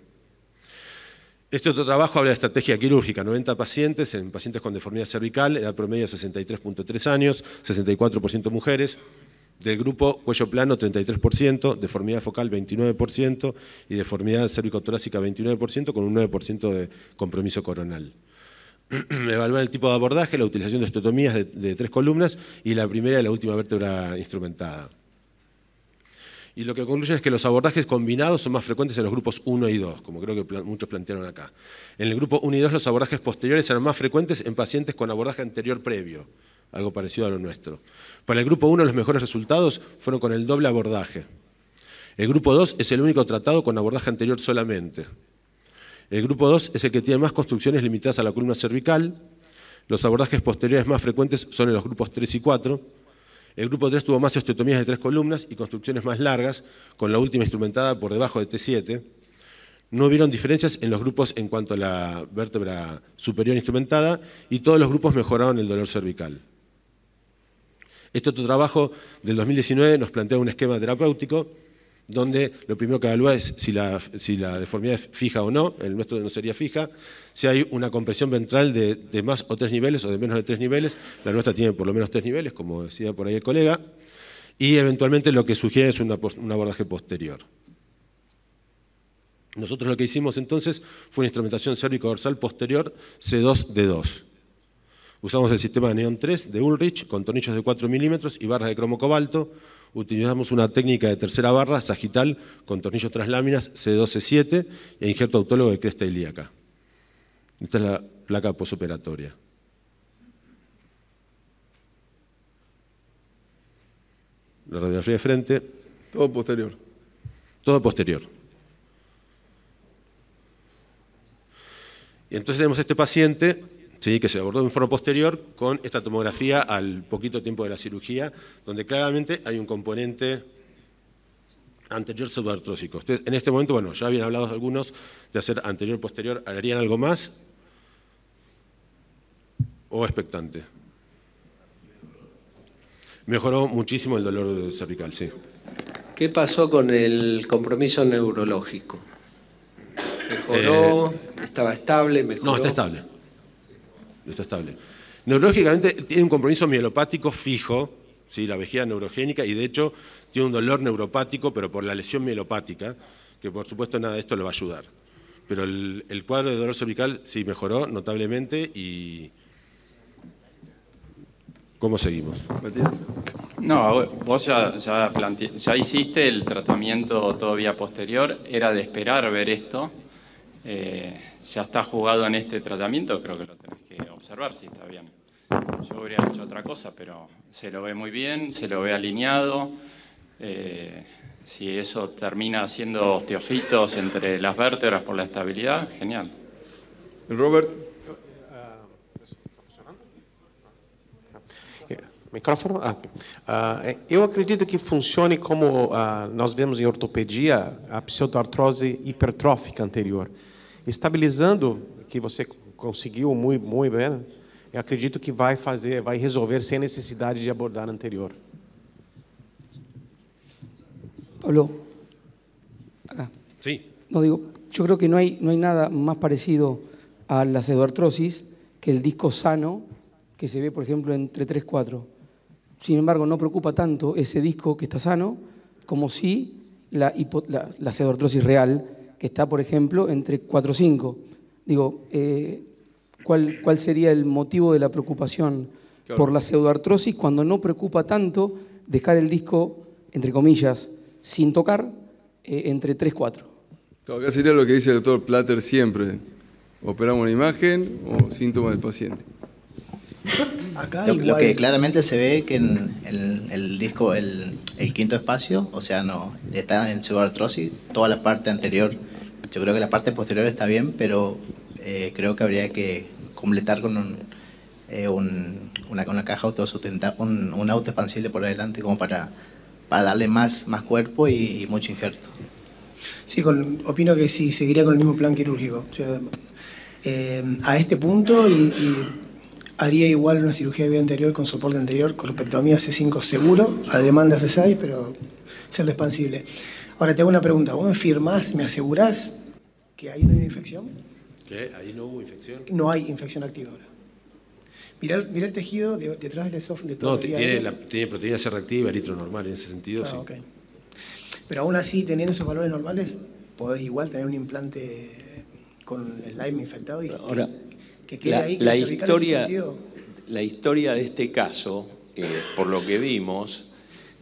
Este otro trabajo habla de estrategia quirúrgica, 90 pacientes, en pacientes con deformidad cervical, edad promedio 63.3 años, 64% mujeres, del grupo cuello plano 33%, deformidad focal 29% y deformidad cervicotorácica 29% con un 9% de compromiso coronal. Evaluar el tipo de abordaje, la utilización de estotomías de tres columnas y la primera y la última vértebra instrumentada. Y lo que concluye es que los abordajes combinados son más frecuentes en los grupos 1 y 2, como creo que muchos plantearon acá. En el grupo 1 y 2 los abordajes posteriores eran más frecuentes en pacientes con abordaje anterior previo, algo parecido a lo nuestro. Para el grupo 1 los mejores resultados fueron con el doble abordaje. El grupo 2 es el único tratado con abordaje anterior solamente. El grupo 2 es el que tiene más construcciones limitadas a la columna cervical. Los abordajes posteriores más frecuentes son en los grupos 3 y 4. El grupo 3 tuvo más osteotomías de tres columnas y construcciones más largas, con la última instrumentada por debajo de T7. No hubieron diferencias en los grupos en cuanto a la vértebra superior instrumentada y todos los grupos mejoraron el dolor cervical. Este otro trabajo del 2019 nos plantea un esquema terapéutico donde lo primero que evalúa es si la, deformidad es fija o no, el nuestro no sería fija, si hay una compresión ventral de, más o tres niveles o de menos de tres niveles, la nuestra tiene por lo menos tres niveles, como decía por ahí el colega, y eventualmente lo que sugiere es un abordaje posterior. Nosotros lo que hicimos entonces fue una instrumentación cérvico-dorsal posterior C2D2. Usamos el sistema de Neon 3 de Ulrich con tornillos de 4 milímetros y barras de cromo cobalto, utilizamos una técnica de tercera barra, sagital, con tornillos tras láminas C12-7 e injerto autólogo de cresta ilíaca. Esta es la placa posoperatoria. La radiografía de frente.
Todo posterior.
Todo posterior. Y entonces tenemos este paciente ¿sí? que se abordó en forma posterior con esta tomografía al poquito tiempo de la cirugía, donde claramente hay un componente anterior pseudoartrósico. en este momento, bueno, ya habían hablado algunos de hacer anterior, posterior, ¿harían algo más? ¿O expectante? Mejoró muchísimo el dolor
cervical, sí. ¿Qué pasó con el compromiso neurológico?
¿Mejoró? Eh, ¿Estaba estable? Mejoró. No, está estable está estable. Neurológicamente tiene un compromiso mielopático fijo, ¿sí? la vejiga neurogénica, y de hecho tiene un dolor neuropático, pero por la lesión mielopática, que por supuesto nada de esto le va a ayudar. Pero el, cuadro de dolor cervical sí mejoró notablemente y... ¿Cómo seguimos? No, vos ya
hiciste el tratamiento todavía posterior, era de esperar ver esto. ¿Se eh, ya está jugado en este tratamiento, creo que lo tenés que observar si está bien. Yo hubiera hecho otra cosa, pero se lo ve muy bien, se lo ve alineado. Eh, si eso termina haciendo osteofitos entre las vértebras por la estabilidad, genial.
Robert.
Eh, micrófono? Ah, uh, ah, Yo acredito que funcione como ah, nos vemos en em ortopedia, a pseudoartrose hipertrófica anterior estabilizando, que usted conseguiu muy bien, bem, acredito que va fazer, resolver sin necesidad de abordar anterior.
Pablo, acá. Sí. No digo, yo creo que no hay, no hay nada más parecido a la pseudoartrosis que el disco sano que se ve, por ejemplo, entre 3-4. Sin embargo, no preocupa tanto ese disco que está sano como si la, pseudoartrosis real que está, por ejemplo, entre 4 5. Digo, eh, ¿cuál, sería el motivo de la preocupación por la pseudoartrosis cuando no preocupa tanto dejar el disco, entre comillas, sin tocar eh, entre 3 y 4?
acá sería lo que dice el doctor Plater siempre. Operamos una imagen o síntomas del paciente.
Acá lo, que claramente se ve que en el, disco, el, quinto espacio, o sea, no está en pseudoartrosis, toda la parte anterior yo creo que la parte posterior está bien, pero eh, creo que habría que completar con eh, una, caja autosustentable, un, un auto expansible por adelante como para, darle más, más cuerpo y, mucho injerto. Sí, opino que sí, seguiría con el mismo plan quirúrgico. Eh, a este punto y, haría igual una cirugía de vida anterior con soporte anterior, con respecto mí C5 seguro, a demanda C6, pero ser expansible. Ahora te hago una pregunta, ¿vos me firmás, me asegurás que ahí no hay una infección.
¿Qué? ¿Ahí no hubo infección?
No hay infección activa ahora. Mirá, el tejido detrás del esófago. De no, tiene,
tiene, proteína C reactiva, eritro normal en ese
sentido. Ah, sí. Pero aún así, teniendo esos valores normales, podés igual tener un implante con el Lyme infectado y que, quede la, ahí. la, historia,
la historia de este caso, eh, por lo que vimos,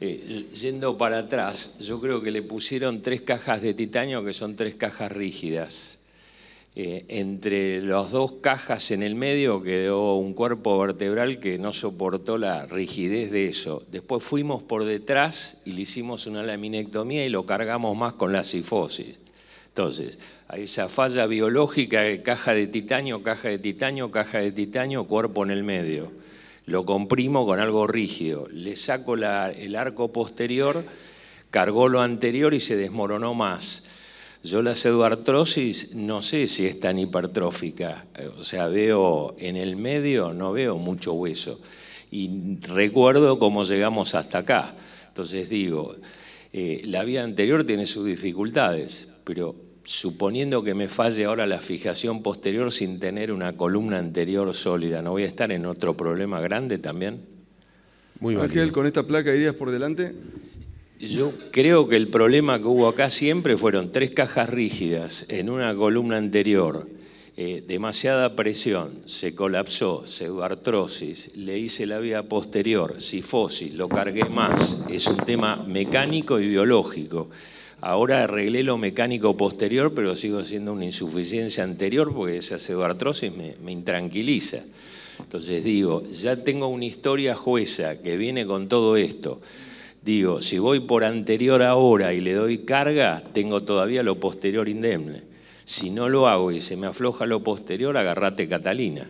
eh, yendo para atrás, yo creo que le pusieron tres cajas de titanio que son tres cajas rígidas. Eh, entre las dos cajas en el medio quedó un cuerpo vertebral que no soportó la rigidez de eso. Después fuimos por detrás y le hicimos una laminectomía y lo cargamos más con la sifosis. Entonces, a esa falla biológica caja de titanio, caja de titanio, caja de titanio, cuerpo en el medio lo comprimo con algo rígido, le saco el arco posterior, cargó lo anterior y se desmoronó más. Yo la pseudoartrosis no sé si es tan hipertrófica, o sea, veo en el medio, no veo mucho hueso. Y recuerdo cómo llegamos hasta acá. Entonces digo, eh, la vía anterior tiene sus dificultades, pero suponiendo que me falle ahora la fijación posterior sin tener una columna anterior sólida, ¿no voy a estar en otro problema grande también?
Muy bien. ¿con esta placa irías por delante?
Yo creo que el problema que hubo acá siempre fueron tres cajas rígidas en una columna anterior, eh, demasiada presión, se colapsó, pseudoartrosis, le hice la vía posterior, sifosis, lo cargué más, es un tema mecánico y biológico. Ahora arreglé lo mecánico posterior, pero sigo siendo una insuficiencia anterior porque esa pseudoartrosis me, me intranquiliza. Entonces digo, ya tengo una historia jueza que viene con todo esto. Digo, si voy por anterior ahora y le doy carga, tengo todavía lo posterior indemne. Si no lo hago y se me afloja lo posterior, agarrate Catalina.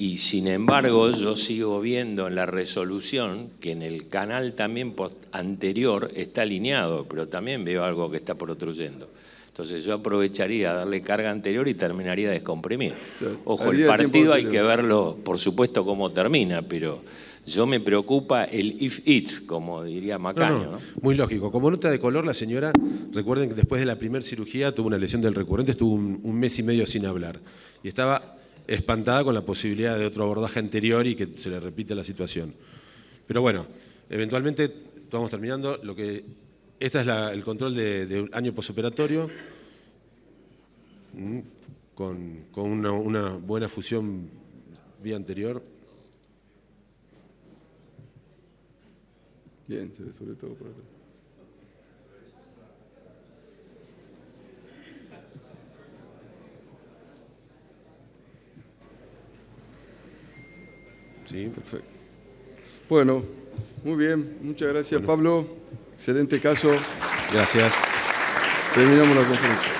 Y sin embargo, yo sigo viendo en la resolución que en el canal también anterior está alineado, pero también veo algo que está protruyendo. Entonces yo aprovecharía darle carga anterior y terminaría de descomprimir. Ojo, el partido hay que verlo, por supuesto, cómo termina, pero yo me preocupa el if it, como diría Macaño.
Muy lógico. Como nota de color, la señora, recuerden que después de la primera cirugía tuvo una lesión del recurrente, estuvo un mes y medio sin hablar. Y estaba espantada con la posibilidad de otro abordaje anterior y que se le repite la situación. Pero bueno, eventualmente, vamos terminando, lo que, este es el control de, un año posoperatorio, mm, con, con una, buena fusión vía anterior.
Bien, se sobre todo por Sí, perfecto. Bueno, muy bien. Muchas gracias, Pablo. Excelente caso.
Gracias. Terminamos la conferencia.